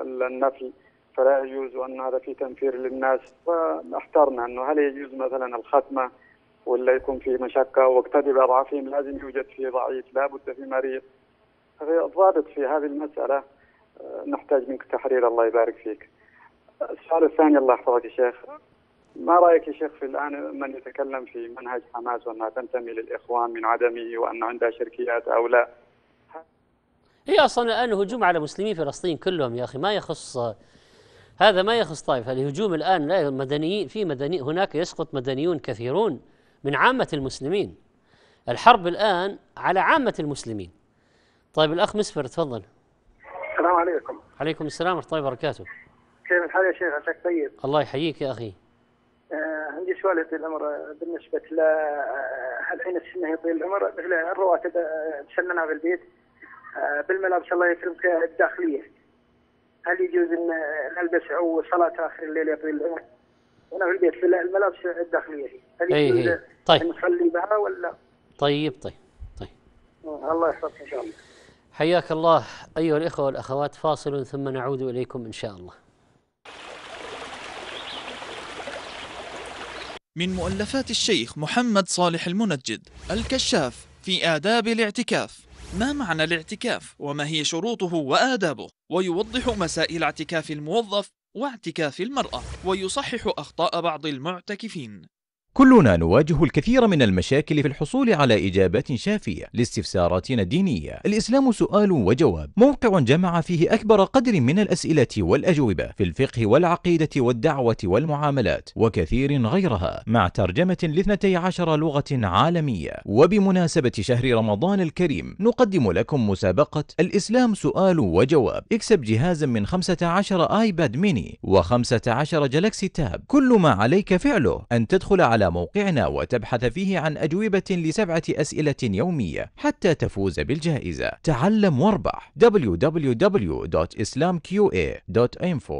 النفل فلا يجوز وأن هذا فيه تنفير للناس فاحترنا أنه هل يجوز مثلا الختمة ولا يكون في مشقه واقتدي باضعافهم لازم يوجد في ضعيف لابد في مريض الضابط في هذه المساله آه، نحتاج منك تحرير الله يبارك فيك. السؤال الثاني الله يحفظك يا شيخ ما رايك يا شيخ في الان من يتكلم في منهج حماس وانها تنتمي للاخوان من عدمه وان عندها شركيات او لا هي اصلا الان هجوم على مسلمي فلسطين كلهم يا اخي ما يخص هذا ما يخص طائفه الهجوم الان لا مدنيين في مدني هناك يسقط مدنيون كثيرون من عامة المسلمين الحرب الآن على عامة المسلمين طيب الأخ مسفر تفضل السلام عليكم عليكم السلام ورحمة الله وبركاته كيف الحال يا شيخ عساك طيب الله يحييك يا أخي آه عندي سؤال في الأمر بالنسبة ل آه، هل السنة هي طويل العمر مثل الرواتب آه، تسننها في البيت آه، بالملابس الله يكرمك الداخلية هل يجوز أن نلبس أو صلاة آخر الليل يا طويل العمر هنا في البيت في الملابس الداخليه هي اي إيه. طيب نصلي بها ولا طيب طيب طيب آه، الله يحفظك ان شاء الله حياك الله ايها الاخوه والاخوات فاصل ثم نعود اليكم ان شاء الله من مؤلفات الشيخ محمد صالح المنجد الكشاف في آداب الاعتكاف ما معنى الاعتكاف وما هي شروطه وآدابه ويوضح مسائل اعتكاف الموظف واعتكاف المرأة ويصحح أخطاء بعض المعتكفين كلنا نواجه الكثير من المشاكل في الحصول على إجابات شافية لاستفساراتنا الدينية الإسلام سؤال وجواب موقع جمع فيه أكبر قدر من الأسئلة والأجوبة في الفقه والعقيدة والدعوة والمعاملات وكثير غيرها مع ترجمة لاثنتي عشر لغة عالمية وبمناسبة شهر رمضان الكريم نقدم لكم مسابقة الإسلام سؤال وجواب اكسب جهازا من 15 آيباد ميني و15 جلاكسي تاب كل ما عليك فعله أن تدخل على موقعنا وتبحث فيه عن أجوبة لسبعة أسئلة يومية حتى تفوز بالجائزة تعلم واربح www.islamqa.info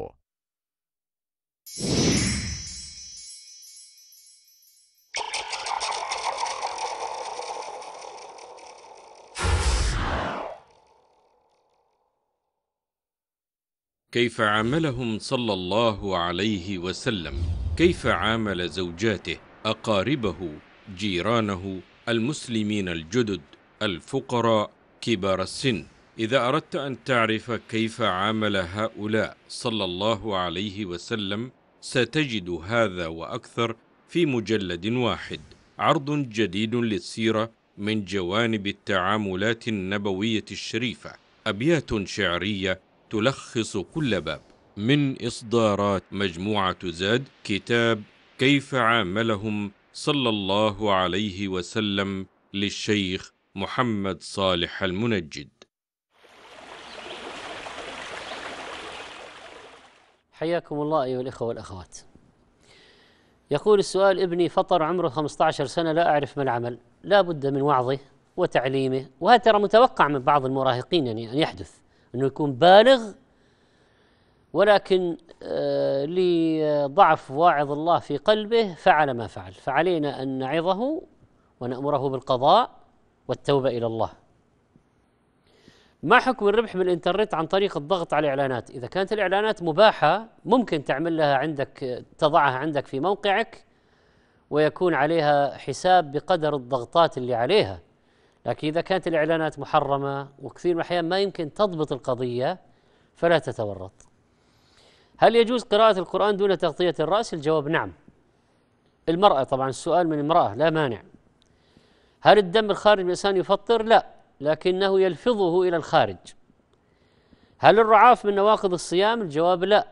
كيف عاملهم صلى الله عليه وسلم كيف عامل زوجاته أقاربه جيرانه المسلمين الجدد الفقراء كبار السن إذا أردت أن تعرف كيف عامل هؤلاء صلى الله عليه وسلم ستجد هذا وأكثر في مجلد واحد عرض جديد للسيرة من جوانب التعاملات النبوية الشريفة أبيات شعرية تلخص كل باب من إصدارات مجموعة زاد كتاب كيف عاملهم صلى الله عليه وسلم للشيخ محمد صالح المنجد حياكم الله أيها الإخوة والأخوات يقول السؤال ابني فطر عمره 15 سنة لا أعرف ما العمل لا بد من وعظه وتعليمه وهذا ترى متوقع من بعض المراهقين يعني أن يحدث أنه يكون بالغ ولكن آه، لضعف واعظ الله في قلبه فعل ما فعل فعلينا ان نعظه ونامره بالقضاء والتوبه الى الله ما حكم الربح من الانترنت عن طريق الضغط على الاعلانات اذا كانت الاعلانات مباحه ممكن تعمل لها عندك تضعها عندك في موقعك ويكون عليها حساب بقدر الضغطات اللي عليها لكن اذا كانت الاعلانات محرمه وكثير من الاحيان ما يمكن تضبط القضيه فلا تتورط هل يجوز قراءة القرآن دون تغطية الرأس؟ الجواب نعم. المرأة طبعا السؤال من امرأة لا مانع. هل الدم الخارج من الإنسان يفطر؟ لا، لكنه يلفظه إلى الخارج. هل الرعاف من نواقض الصيام؟ الجواب لا.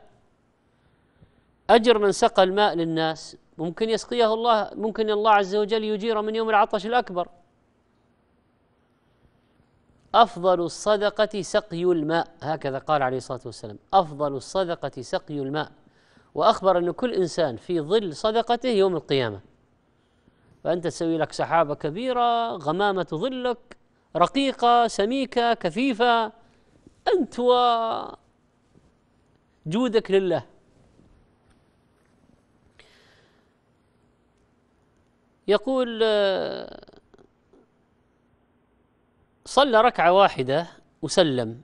أجر من سقى الماء للناس ممكن يسقيه الله ممكن الله عز وجل يجيره من يوم العطش الأكبر أفضل الصدقة سقي الماء هكذا قال عليه الصلاة والسلام أفضل الصدقة سقي الماء وأخبر أن كل إنسان في ظل صدقته يوم القيامة فأنت تسوي لك سحابة كبيرة غمامة ظلك رقيقة سميكة كثيفة أنت وجودك لله يقول صلى ركعة واحدة وسلم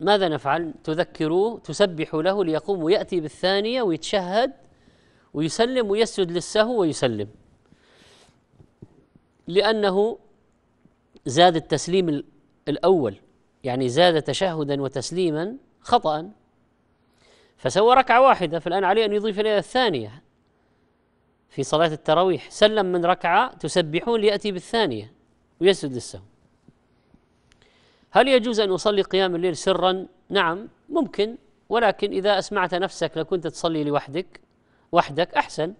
ماذا نفعل؟ تذكروه تسبحوا له ليقوم ويأتي بالثانية ويتشهد ويسلم ويسجد للسهو ويسلم لأنه زاد التسليم الأول يعني زاد تشهدا وتسليما خطأ فسوى ركعة واحدة فالآن عليه أن يضيف إليها الثانية في صلاة التراويح سلم من ركعة تسبحون ليأتي بالثانية ويسجد للسهو هل يجوز أن أصلي قيام الليل سرا؟ نعم ممكن ولكن إذا أسمعت نفسك لكنت تصلي لوحدك وحدك أحسن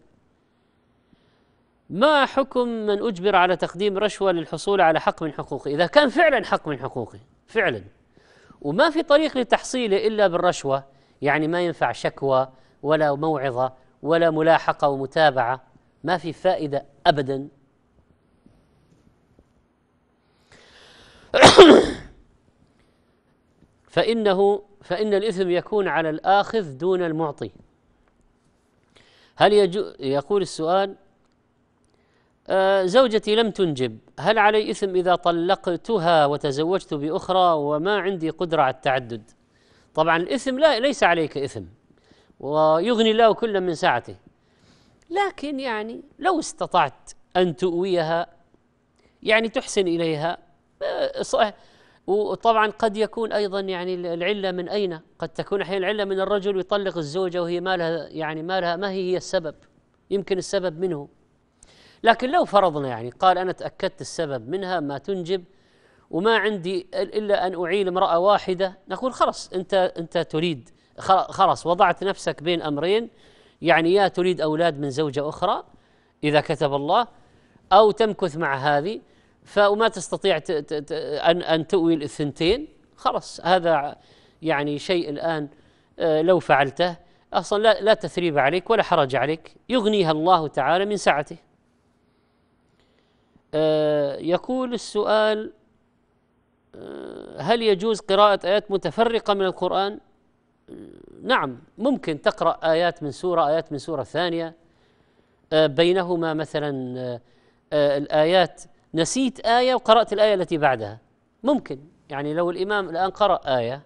ما حكم من أجبر على تقديم رشوة للحصول على حق من حقوقه إذا كان فعلا حق من حقوقي فعلا وما في طريق لتحصيله إلا بالرشوة يعني ما ينفع شكوى ولا موعظة ولا ملاحقة ومتابعة ما في فائدة أبدا *coughs* فإنه فإن الإثم يكون على الآخذ دون المعطي هل يجو يقول السؤال آه، زوجتي لم تنجب هل علي إثم إذا طلقتها وتزوجت بأخرى وما عندي قدرة على التعدد طبعا الإثم لا ليس عليك إثم ويغني الله كل من ساعته لكن يعني لو استطعت أن تؤويها يعني تحسن إليها آه، صحيح وطبعا قد يكون ايضا يعني العله من اين؟ قد تكون احيانا العله من الرجل يطلق الزوجه وهي ما لها يعني ما لها ما هي هي السبب يمكن السبب منه لكن لو فرضنا يعني قال انا تاكدت السبب منها ما تنجب وما عندي الا ان اعيل امراه واحده نقول خلاص انت انت تريد خلاص وضعت نفسك بين امرين يعني يا تريد اولاد من زوجه اخرى اذا كتب الله او تمكث مع هذه فما تستطيع أن أن تؤوي الاثنتين خلاص هذا يعني شيء الآن آه، لو فعلته أصلا لا تثريب عليك ولا حرج عليك يغنيها الله تعالى من سعته آه، يقول السؤال آه، هل يجوز قراءة آيات متفرقة من القرآن؟ نعم ممكن تقرأ آيات من سورة آيات من سورة ثانية بينهما مثلا الآيات نسيت آية وقرأت الآية التي بعدها ممكن يعني لو الإمام الآن قرأ آية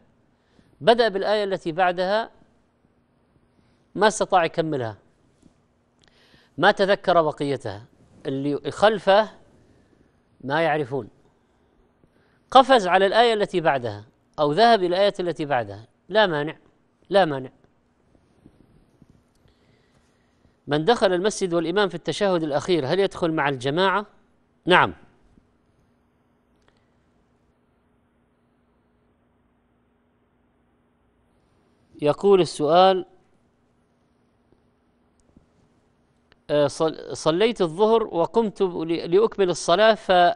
بدأ بالآية التي بعدها ما استطاع يكملها ما تذكر بقيتها اللي خلفه ما يعرفون قفز على الآية التي بعدها أو ذهب إلى الآية التي بعدها لا مانع لا مانع من دخل المسجد والإمام في التشهد الأخير هل يدخل مع الجماعة نعم يقول السؤال آه، صليت الظهر وقمت لأكمل الصلاة فنبه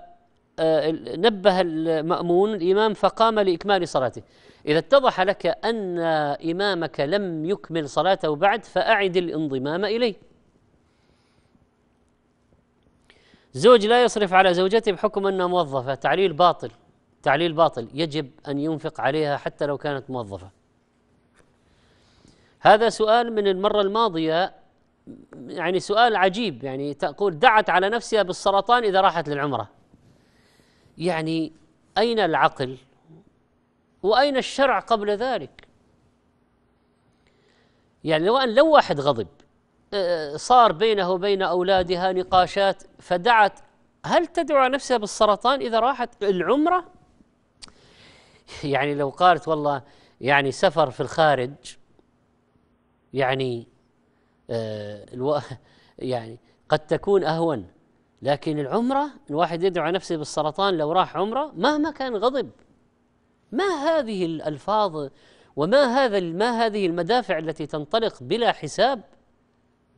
آه، المأمون الإمام فقام لإكمال صلاته إذا اتضح لك أن إمامك لم يكمل صلاته بعد فأعد الانضمام إليه زوج لا يصرف على زوجته بحكم أنها موظفة تعليل باطل تعليل باطل يجب أن ينفق عليها حتى لو كانت موظفة هذا سؤال من المرة الماضية يعني سؤال عجيب يعني تقول دعت على نفسها بالسرطان إذا راحت للعمرة يعني أين العقل وأين الشرع قبل ذلك يعني لو أن لو واحد غضب صار بينه وبين أولادها نقاشات فدعت هل تدعو على نفسها بالسرطان إذا راحت العمرة يعني لو قالت والله يعني سفر في الخارج يعني آه الو... يعني قد تكون أهون لكن العمرة الواحد يدعو على نفسه بالسرطان لو راح عمرة مهما كان غضب ما هذه الألفاظ وما هذا ما هذه المدافع التي تنطلق بلا حساب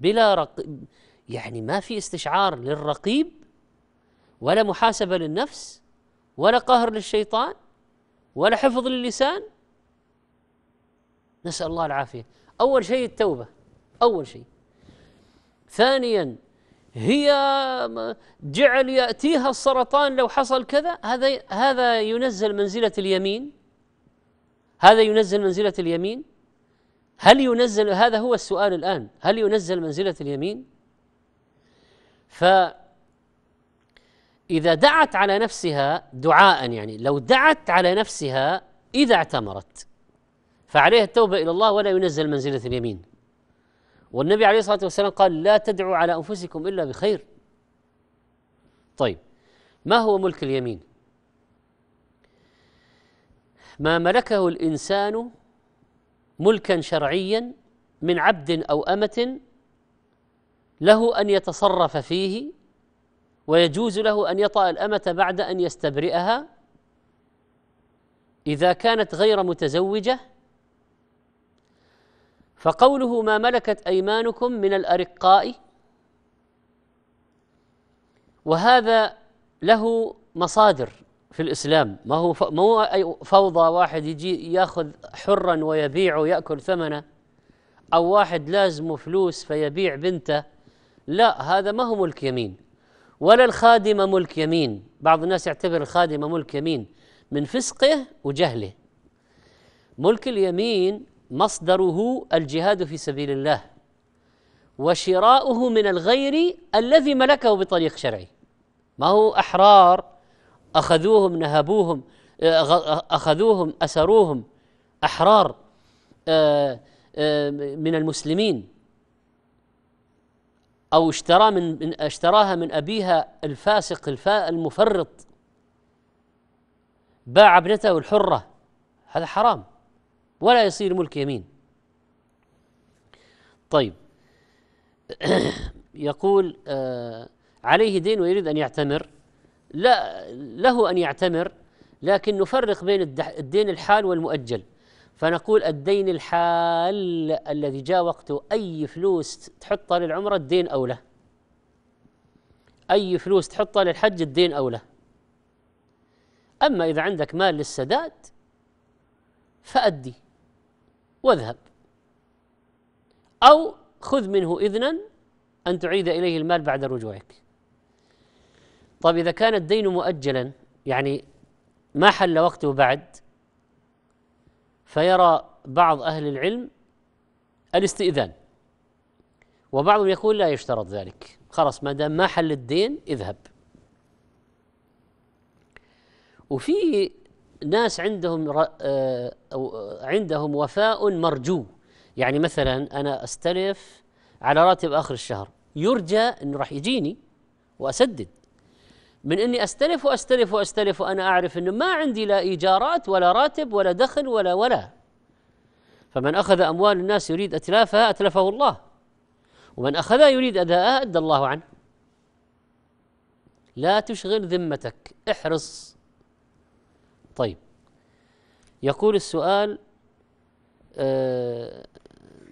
بلا رقيب يعني ما في استشعار للرقيب ولا محاسبه للنفس ولا قهر للشيطان ولا حفظ للسان نسال الله العافيه اول شيء التوبه اول شيء ثانيا هي جعل ياتيها السرطان لو حصل كذا هذا هذا ينزل منزله اليمين هذا ينزل منزله اليمين هل ينزل هذا هو السؤال الآن هل ينزل منزلة اليمين فإذا دعت على نفسها دعاء يعني لو دعت على نفسها إذا اعتمرت فعليها التوبة إلى الله ولا ينزل منزلة اليمين والنبي عليه الصلاة والسلام قال لا تدعوا على أنفسكم إلا بخير طيب ما هو ملك اليمين ما ملكه الإنسان ملكا شرعيا من عبد او امه له ان يتصرف فيه ويجوز له ان يطا الامه بعد ان يستبرئها اذا كانت غير متزوجه فقوله ما ملكت ايمانكم من الارقاء وهذا له مصادر في الإسلام ما هو ما هو أي فوضى واحد يجي ياخذ حرا ويبيع ويأكل ثمنه أو واحد لازمه فلوس فيبيع بنته لا هذا ما هو ملك يمين ولا الخادمة ملك يمين بعض الناس يعتبر الخادمة ملك يمين من فسقه وجهله ملك اليمين مصدره الجهاد في سبيل الله وشراؤه من الغير الذي ملكه بطريق شرعي ما هو أحرار أخذوهم نهبوهم آه، أخذوهم أسروهم أحرار آه، آه، من المسلمين أو اشترى من اشتراها من أبيها الفاسق الفاء المفرط باع ابنته الحرة هذا حرام ولا يصير ملك يمين طيب *clears throat* يقول عليه دين ويريد أن يعتمر لا له أن يعتمر لكن نفرق بين الدين الحال والمؤجل فنقول الدين الحال الذي جاء وقته أي فلوس تحطها للعمرة الدين أولى أي فلوس تحطها للحج الدين أولى أما إذا عندك مال للسداد فأدي واذهب أو خذ منه إذنا أن تعيد إليه المال بعد رجوعك طيب إذا كان الدين مؤجلا يعني ما حل وقته بعد فيرى بعض أهل العلم الاستئذان وبعضهم يقول لا يشترط ذلك خلاص ما دام ما حل الدين اذهب وفي ناس عندهم آه، آه، عندهم وفاء مرجو يعني مثلا انا استلف على راتب اخر الشهر يرجى انه راح يجيني واسدد من اني استلف واستلف واستلف وانا اعرف انه ما عندي لا ايجارات ولا راتب ولا دخل ولا ولا فمن اخذ اموال الناس يريد اتلافها اتلفه الله ومن اخذها يريد اداءها ادى الله عنه لا تشغل ذمتك احرص طيب يقول السؤال آه،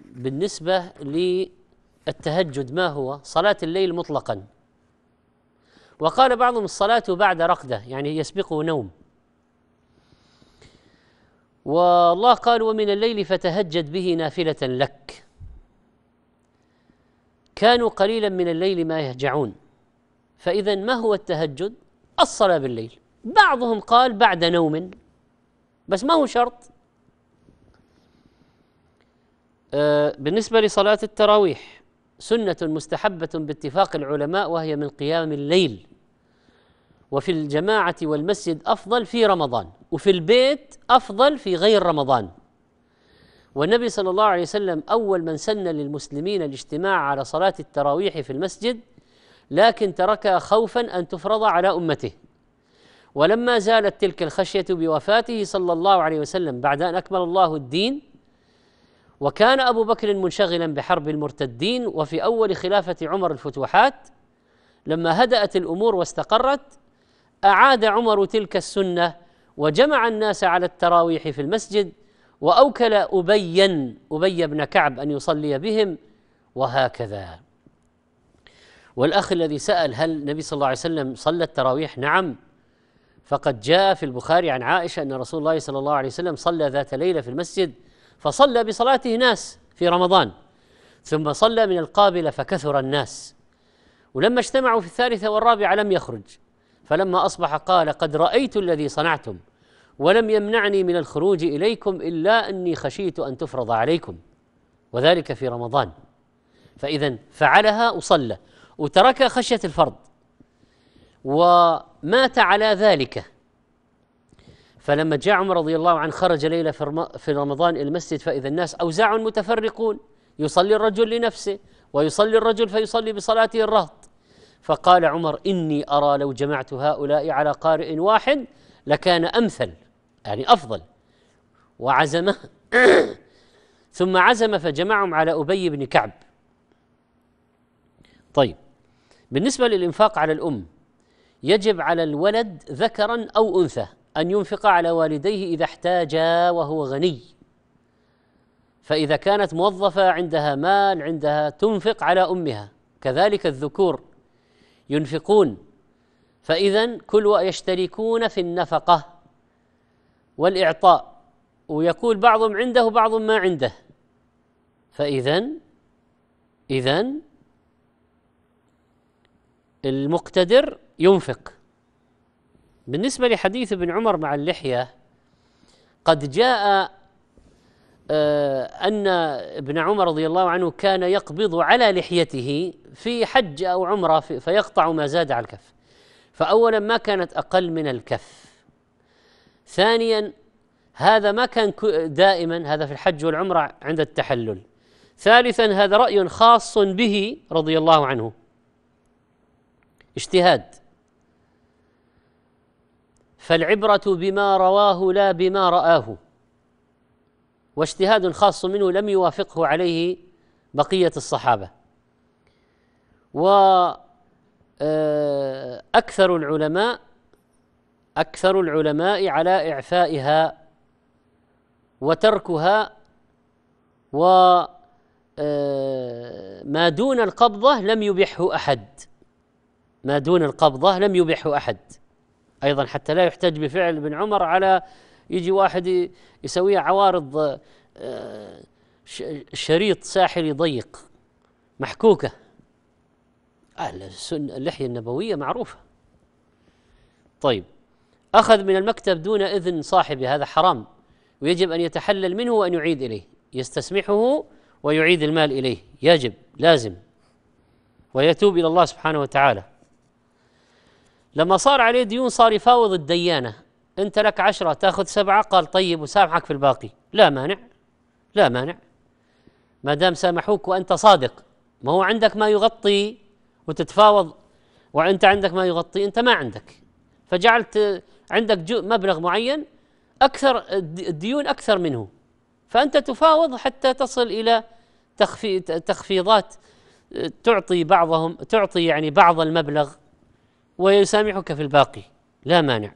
بالنسبه للتهجد ما هو صلاه الليل مطلقا وقال بعضهم الصلاة بعد رقدة يعني يسبقه نوم والله قال ومن الليل فتهجد به نافلة لك كانوا قليلا من الليل ما يهجعون فإذا ما هو التهجد؟ الصلاة بالليل بعضهم قال بعد نوم بس ما هو شرط آه، بالنسبة لصلاة التراويح سنه مستحبه باتفاق العلماء وهي من قيام الليل وفي الجماعه والمسجد افضل في رمضان وفي البيت افضل في غير رمضان والنبي صلى الله عليه وسلم اول من سن للمسلمين الاجتماع على صلاه التراويح في المسجد لكن تركها خوفا ان تفرض على امته ولما زالت تلك الخشيه بوفاته صلى الله عليه وسلم بعد ان اكمل الله الدين وكان ابو بكر منشغلا بحرب المرتدين وفي اول خلافه عمر الفتوحات لما هدات الامور واستقرت اعاد عمر تلك السنه وجمع الناس على التراويح في المسجد واوكل ابيا ابي بن كعب ان يصلي بهم وهكذا والاخ الذي سال هل النبي صلى الله عليه وسلم صلى التراويح نعم فقد جاء في البخاري عن عائشه ان رسول الله صلى الله عليه وسلم صلى ذات ليله في المسجد فصلى بصلاته ناس في رمضان ثم صلى من القابله فكثر الناس ولما اجتمعوا في الثالثه والرابعه لم يخرج فلما اصبح قال قد رايت الذي صنعتم ولم يمنعني من الخروج اليكم الا اني خشيت ان تفرض عليكم وذلك في رمضان فاذا فعلها وصلى وترك خشيه الفرض ومات على ذلك فلما جاء عمر رضي الله عنه خرج ليلة في رمضان إلى المسجد فإذا الناس أوزاع متفرقون يصلي الرجل لنفسه ويصلي الرجل فيصلي بصلاته الرهط فقال عمر إني أرى لو جمعت هؤلاء على قارئ واحد لكان أمثل يعني أفضل وعزم *coughs* ثم عزم فجمعهم على أبي بن كعب طيب بالنسبة للإنفاق على الأم يجب على الولد ذكرا أو أنثى أن ينفق على والديه إذا احتاجا وهو غني فإذا كانت موظفة عندها مال عندها تنفق على أمها كذلك الذكور ينفقون فإذا كل يشتركون في النفقة والإعطاء ويقول بعضهم عنده بعض ما عنده فإذا إذا المقتدر ينفق بالنسبة لحديث ابن عمر مع اللحية قد جاء آه، أن ابن عمر رضي الله عنه كان يقبض على لحيته في حج أو عمرة فيقطع ما زاد على الكف فأولا ما كانت أقل من الكف ثانيا هذا ما كان دائما هذا في الحج والعمرة عند التحلل ثالثا هذا رأي خاص به رضي الله عنه اجتهاد فالعبرة بما رواه لا بما رآه واجتهاد خاص منه لم يوافقه عليه بقية الصحابة وأكثر آه، العلماء أكثر العلماء على إعفائها وتركها و آه، ما دون القبضة لم يبحه أحد ما دون القبضة لم يبحه أحد أيضا حتى لا يحتج بفعل ابن عمر على يجي واحد يسويها عوارض آه، شريط ساحلي ضيق محكوكة أهل السنة اللحية النبوية معروفة طيب أخذ من المكتب دون إذن صاحبه هذا حرام ويجب أن يتحلل منه وأن يعيد إليه يستسمحه ويعيد المال إليه يجب لازم ويتوب إلى الله سبحانه وتعالى لما صار عليه ديون صار يفاوض الديانة أنت لك عشرة تأخذ سبعة قال طيب وسامحك في الباقي لا مانع لا مانع ما دام سامحوك وأنت صادق ما هو عندك ما يغطي وتتفاوض وأنت عندك ما يغطي أنت ما عندك فجعلت عندك مبلغ معين أكثر الديون أكثر منه فأنت تفاوض حتى تصل إلى تخفيضات تعطي بعضهم تعطي يعني بعض المبلغ ويسامحك في الباقي لا مانع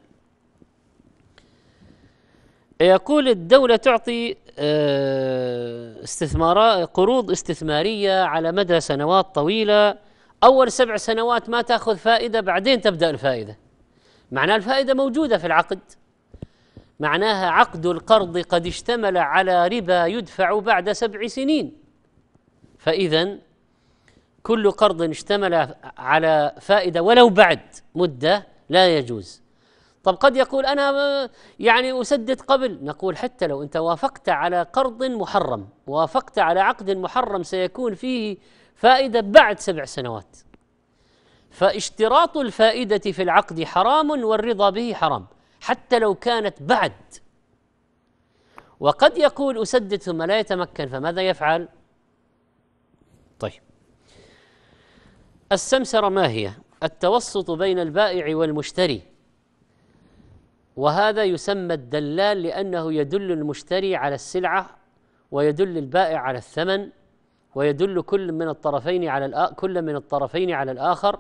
يقول الدولة تعطي آه، استثمارات قروض استثمارية على مدى سنوات طويلة أول سبع سنوات ما تأخذ فائدة بعدين تبدأ الفائدة معناها الفائدة موجودة في العقد معناها عقد القرض قد اشتمل على ربا يدفع بعد سبع سنين فإذا كل قرض اشتمل على فائدة ولو بعد مدة لا يجوز طب قد يقول أنا يعني أسدد قبل نقول حتى لو أنت وافقت على قرض محرم وافقت على عقد محرم سيكون فيه فائدة بعد سبع سنوات فاشتراط الفائدة في العقد حرام والرضا به حرام حتى لو كانت بعد وقد يقول أسدد ثم لا يتمكن فماذا يفعل؟ طيب السمسرة ما هي؟ التوسط بين البائع والمشتري وهذا يسمى الدلال لأنه يدل المشتري على السلعة ويدل البائع على الثمن ويدل كل من الطرفين على كل من الطرفين على الآخر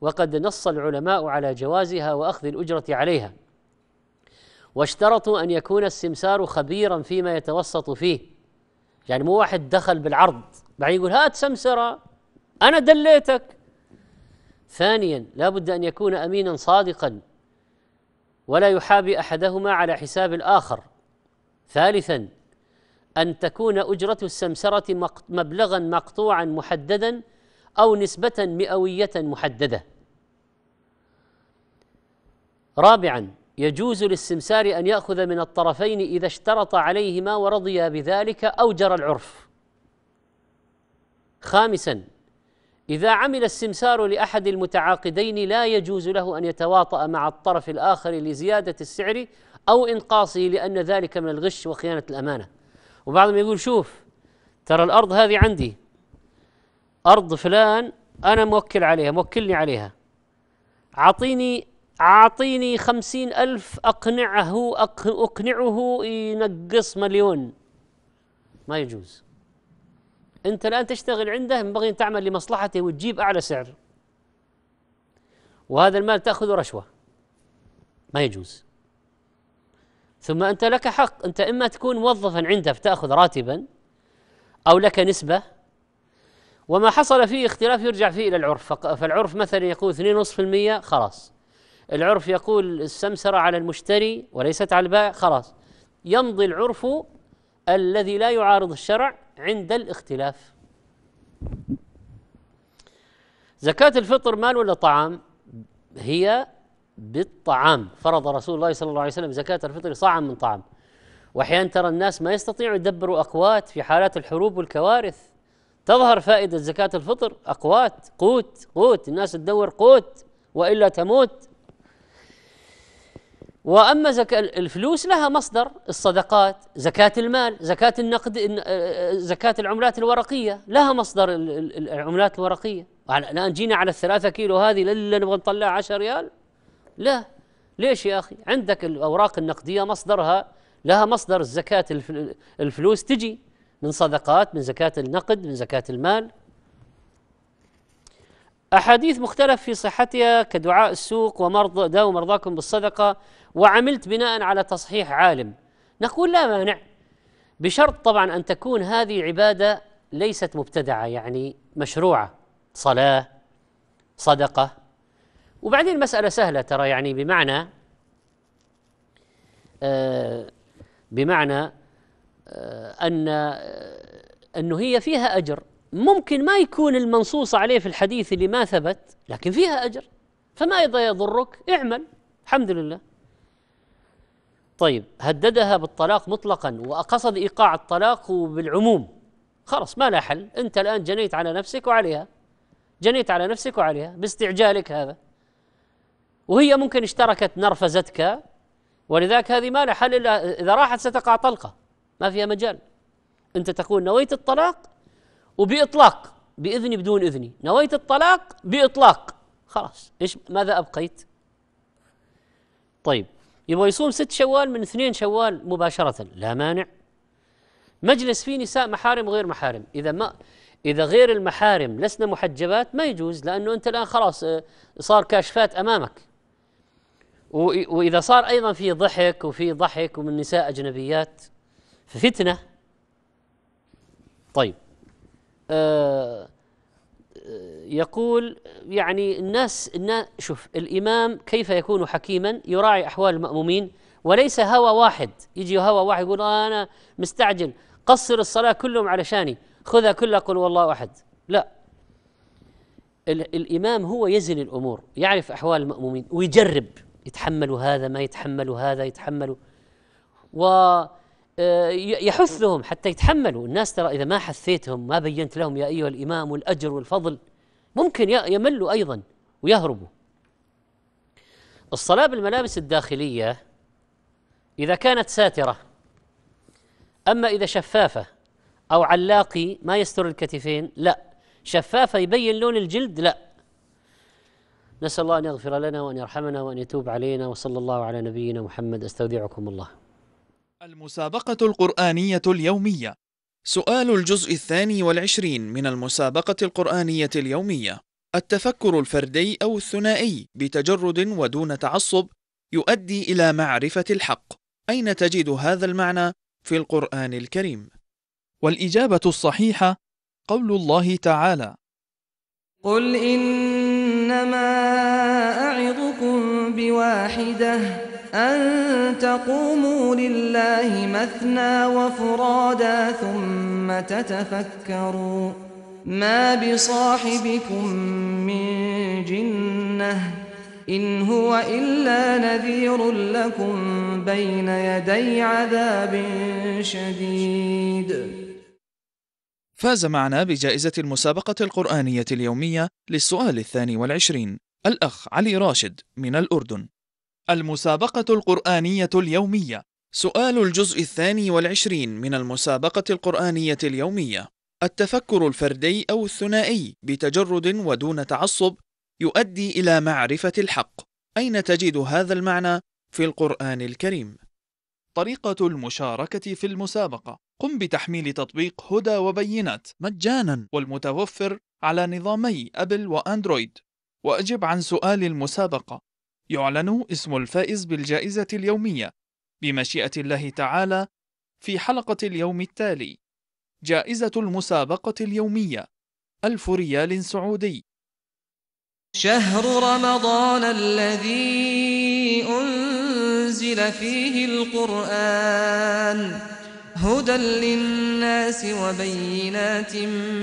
وقد نص العلماء على جوازها وأخذ الأجرة عليها واشترطوا أن يكون السمسار خبيرا فيما يتوسط فيه يعني مو واحد دخل بالعرض بعدين يقول هات سمسرة أنا دليتك ثانيا لا بد أن يكون أمينا صادقا ولا يحابي أحدهما على حساب الآخر ثالثا أن تكون أجرة السمسرة مبلغا مقطوعا محددا أو نسبة مئوية محددة رابعا يجوز للسمسار أن يأخذ من الطرفين إذا اشترط عليهما ورضيا بذلك أو جرى العرف خامسا إذا عمل السمسار لأحد المتعاقدين لا يجوز له أن يتواطأ مع الطرف الآخر لزيادة السعر أو إنقاصه لأن ذلك من الغش وخيانة الأمانة وبعضهم يقول شوف ترى الأرض هذه عندي أرض فلان أنا موكل عليها موكلني عليها أعطيني أعطيني خمسين ألف أقنعه أقنعه ينقص مليون ما يجوز أنت الآن تشتغل عنده ينبغي أن تعمل لمصلحته وتجيب أعلى سعر وهذا المال تأخذه رشوة ما يجوز ثم أنت لك حق أنت إما تكون موظفا عنده فتأخذ راتبا أو لك نسبة وما حصل فيه اختلاف يرجع فيه إلى العرف فالعرف مثلا يقول 2.5% خلاص العرف يقول السمسرة على المشتري وليست على البائع خلاص يمضي العرف الذي لا يعارض الشرع عند الاختلاف زكاة الفطر مال ولا طعام؟ هي بالطعام فرض رسول الله صلى الله عليه وسلم زكاة الفطر صاعا من طعام وأحيانا ترى الناس ما يستطيعوا يدبروا أقوات في حالات الحروب والكوارث تظهر فائدة زكاة الفطر أقوات قوت قوت الناس تدور قوت وإلا تموت واما زك... الفلوس لها مصدر الصدقات، زكاة المال، زكاة النقد زكاة العملات الورقية، لها مصدر العملات الورقية، الان جينا على الثلاثة كيلو هذه الا نبغى نطلع 10 ريال؟ لا ليش يا اخي؟ عندك الاوراق النقدية مصدرها لها مصدر الزكاة الفلوس تجي من صدقات، من زكاة النقد، من زكاة المال، أحاديث مختلف في صحتها كدعاء السوق ومرض داو مرضاكم بالصدقة وعملت بناء على تصحيح عالم نقول لا مانع بشرط طبعا أن تكون هذه عبادة ليست مبتدعة يعني مشروعة صلاة صدقة وبعدين مسألة سهلة ترى يعني بمعنى آه بمعنى آه أن آه أنه هي فيها أجر ممكن ما يكون المنصوص عليه في الحديث اللي ما ثبت لكن فيها أجر فماذا يضرك اعمل الحمد لله طيب هددها بالطلاق مطلقا وقصد إيقاع الطلاق بالعموم خلص ما لا حل أنت الآن جنيت على نفسك وعليها جنيت على نفسك وعليها باستعجالك هذا وهي ممكن اشتركت نرفزتك ولذلك هذه ما لها حل إلا إذا راحت ستقع طلقة ما فيها مجال أنت تقول نويت الطلاق وبإطلاق بإذني بدون إذني نويت الطلاق بإطلاق خلاص إيش ماذا أبقيت طيب يبغى يصوم ست شوال من اثنين شوال مباشرة لا مانع مجلس فيه نساء محارم وغير محارم إذا ما إذا غير المحارم لسنا محجبات ما يجوز لأنه أنت الآن خلاص آه، صار كاشفات أمامك وإذا صار أيضا في ضحك وفي ضحك ومن نساء أجنبيات ففتنة طيب آه، آه، يقول يعني الناس, الناس شوف الإمام كيف يكون حكيما يراعي أحوال المأمومين وليس هوى واحد يجي هوى واحد يقول آه أنا مستعجل قصر الصلاة كلهم علشاني خذها كلها قل والله أحد لا الإمام هو يزن الأمور يعرف أحوال المأمومين ويجرب يتحمل هذا ما يتحمل هذا يتحمل و آه، يحثهم حتى يتحملوا الناس ترى إذا ما حثيتهم ما بينت لهم يا أيها الإمام والأجر والفضل ممكن يملوا أيضا ويهربوا الصلاة بالملابس الداخلية إذا كانت ساترة أما إذا شفافة أو علاقي ما يستر الكتفين لا شفافة يبين لون الجلد لا نسأل الله أن يغفر لنا وأن يرحمنا وأن يتوب علينا وصلى الله على نبينا محمد أستودعكم الله المسابقة القرآنية اليومية سؤال الجزء الثاني والعشرين من المسابقة القرآنية اليومية التفكر الفردي أو الثنائي بتجرد ودون تعصب يؤدي إلى معرفة الحق أين تجد هذا المعنى في القرآن الكريم؟ والإجابة الصحيحة قول الله تعالى قل إنما أعظكم بواحدة أن تقوموا لله مثنى وفرادا ثم تتفكروا ما بصاحبكم من جنة إن هو إلا نذير لكم بين يدي عذاب شديد فاز معنا بجائزة المسابقة القرآنية اليومية للسؤال الثاني والعشرين الأخ علي راشد من الأردن المسابقة القرآنية اليومية سؤال الجزء الثاني والعشرين من المسابقة القرآنية اليومية التفكر الفردي أو الثنائي بتجرد ودون تعصب يؤدي إلى معرفة الحق أين تجد هذا المعنى في القرآن الكريم؟ طريقة المشاركة في المسابقة قم بتحميل تطبيق هدى وبينات مجانا والمتوفر على نظامي أبل وأندرويد وأجب عن سؤال المسابقة يعلن اسم الفائز بالجائزة اليومية بمشيئة الله تعالى في حلقة اليوم التالي جائزة المسابقة اليومية ألف ريال سعودي شهر رمضان الذي أنزل فيه القرآن هدى للناس وبينات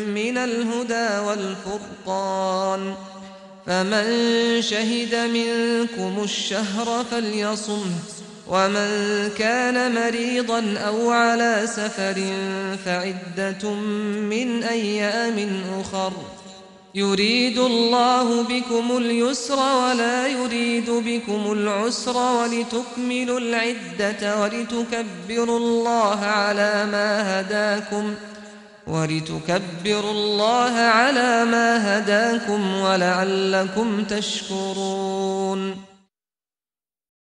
من الهدى والفرقان فمن شهد منكم الشهر فليصمه ومن كان مريضا أو على سفر فعدة من أيام أخر يريد الله بكم اليسر ولا يريد بكم العسر ولتكملوا العدة ولتكبروا الله على ما هداكم ۖ ولتكبروا الله على ما هداكم ولعلكم تشكرون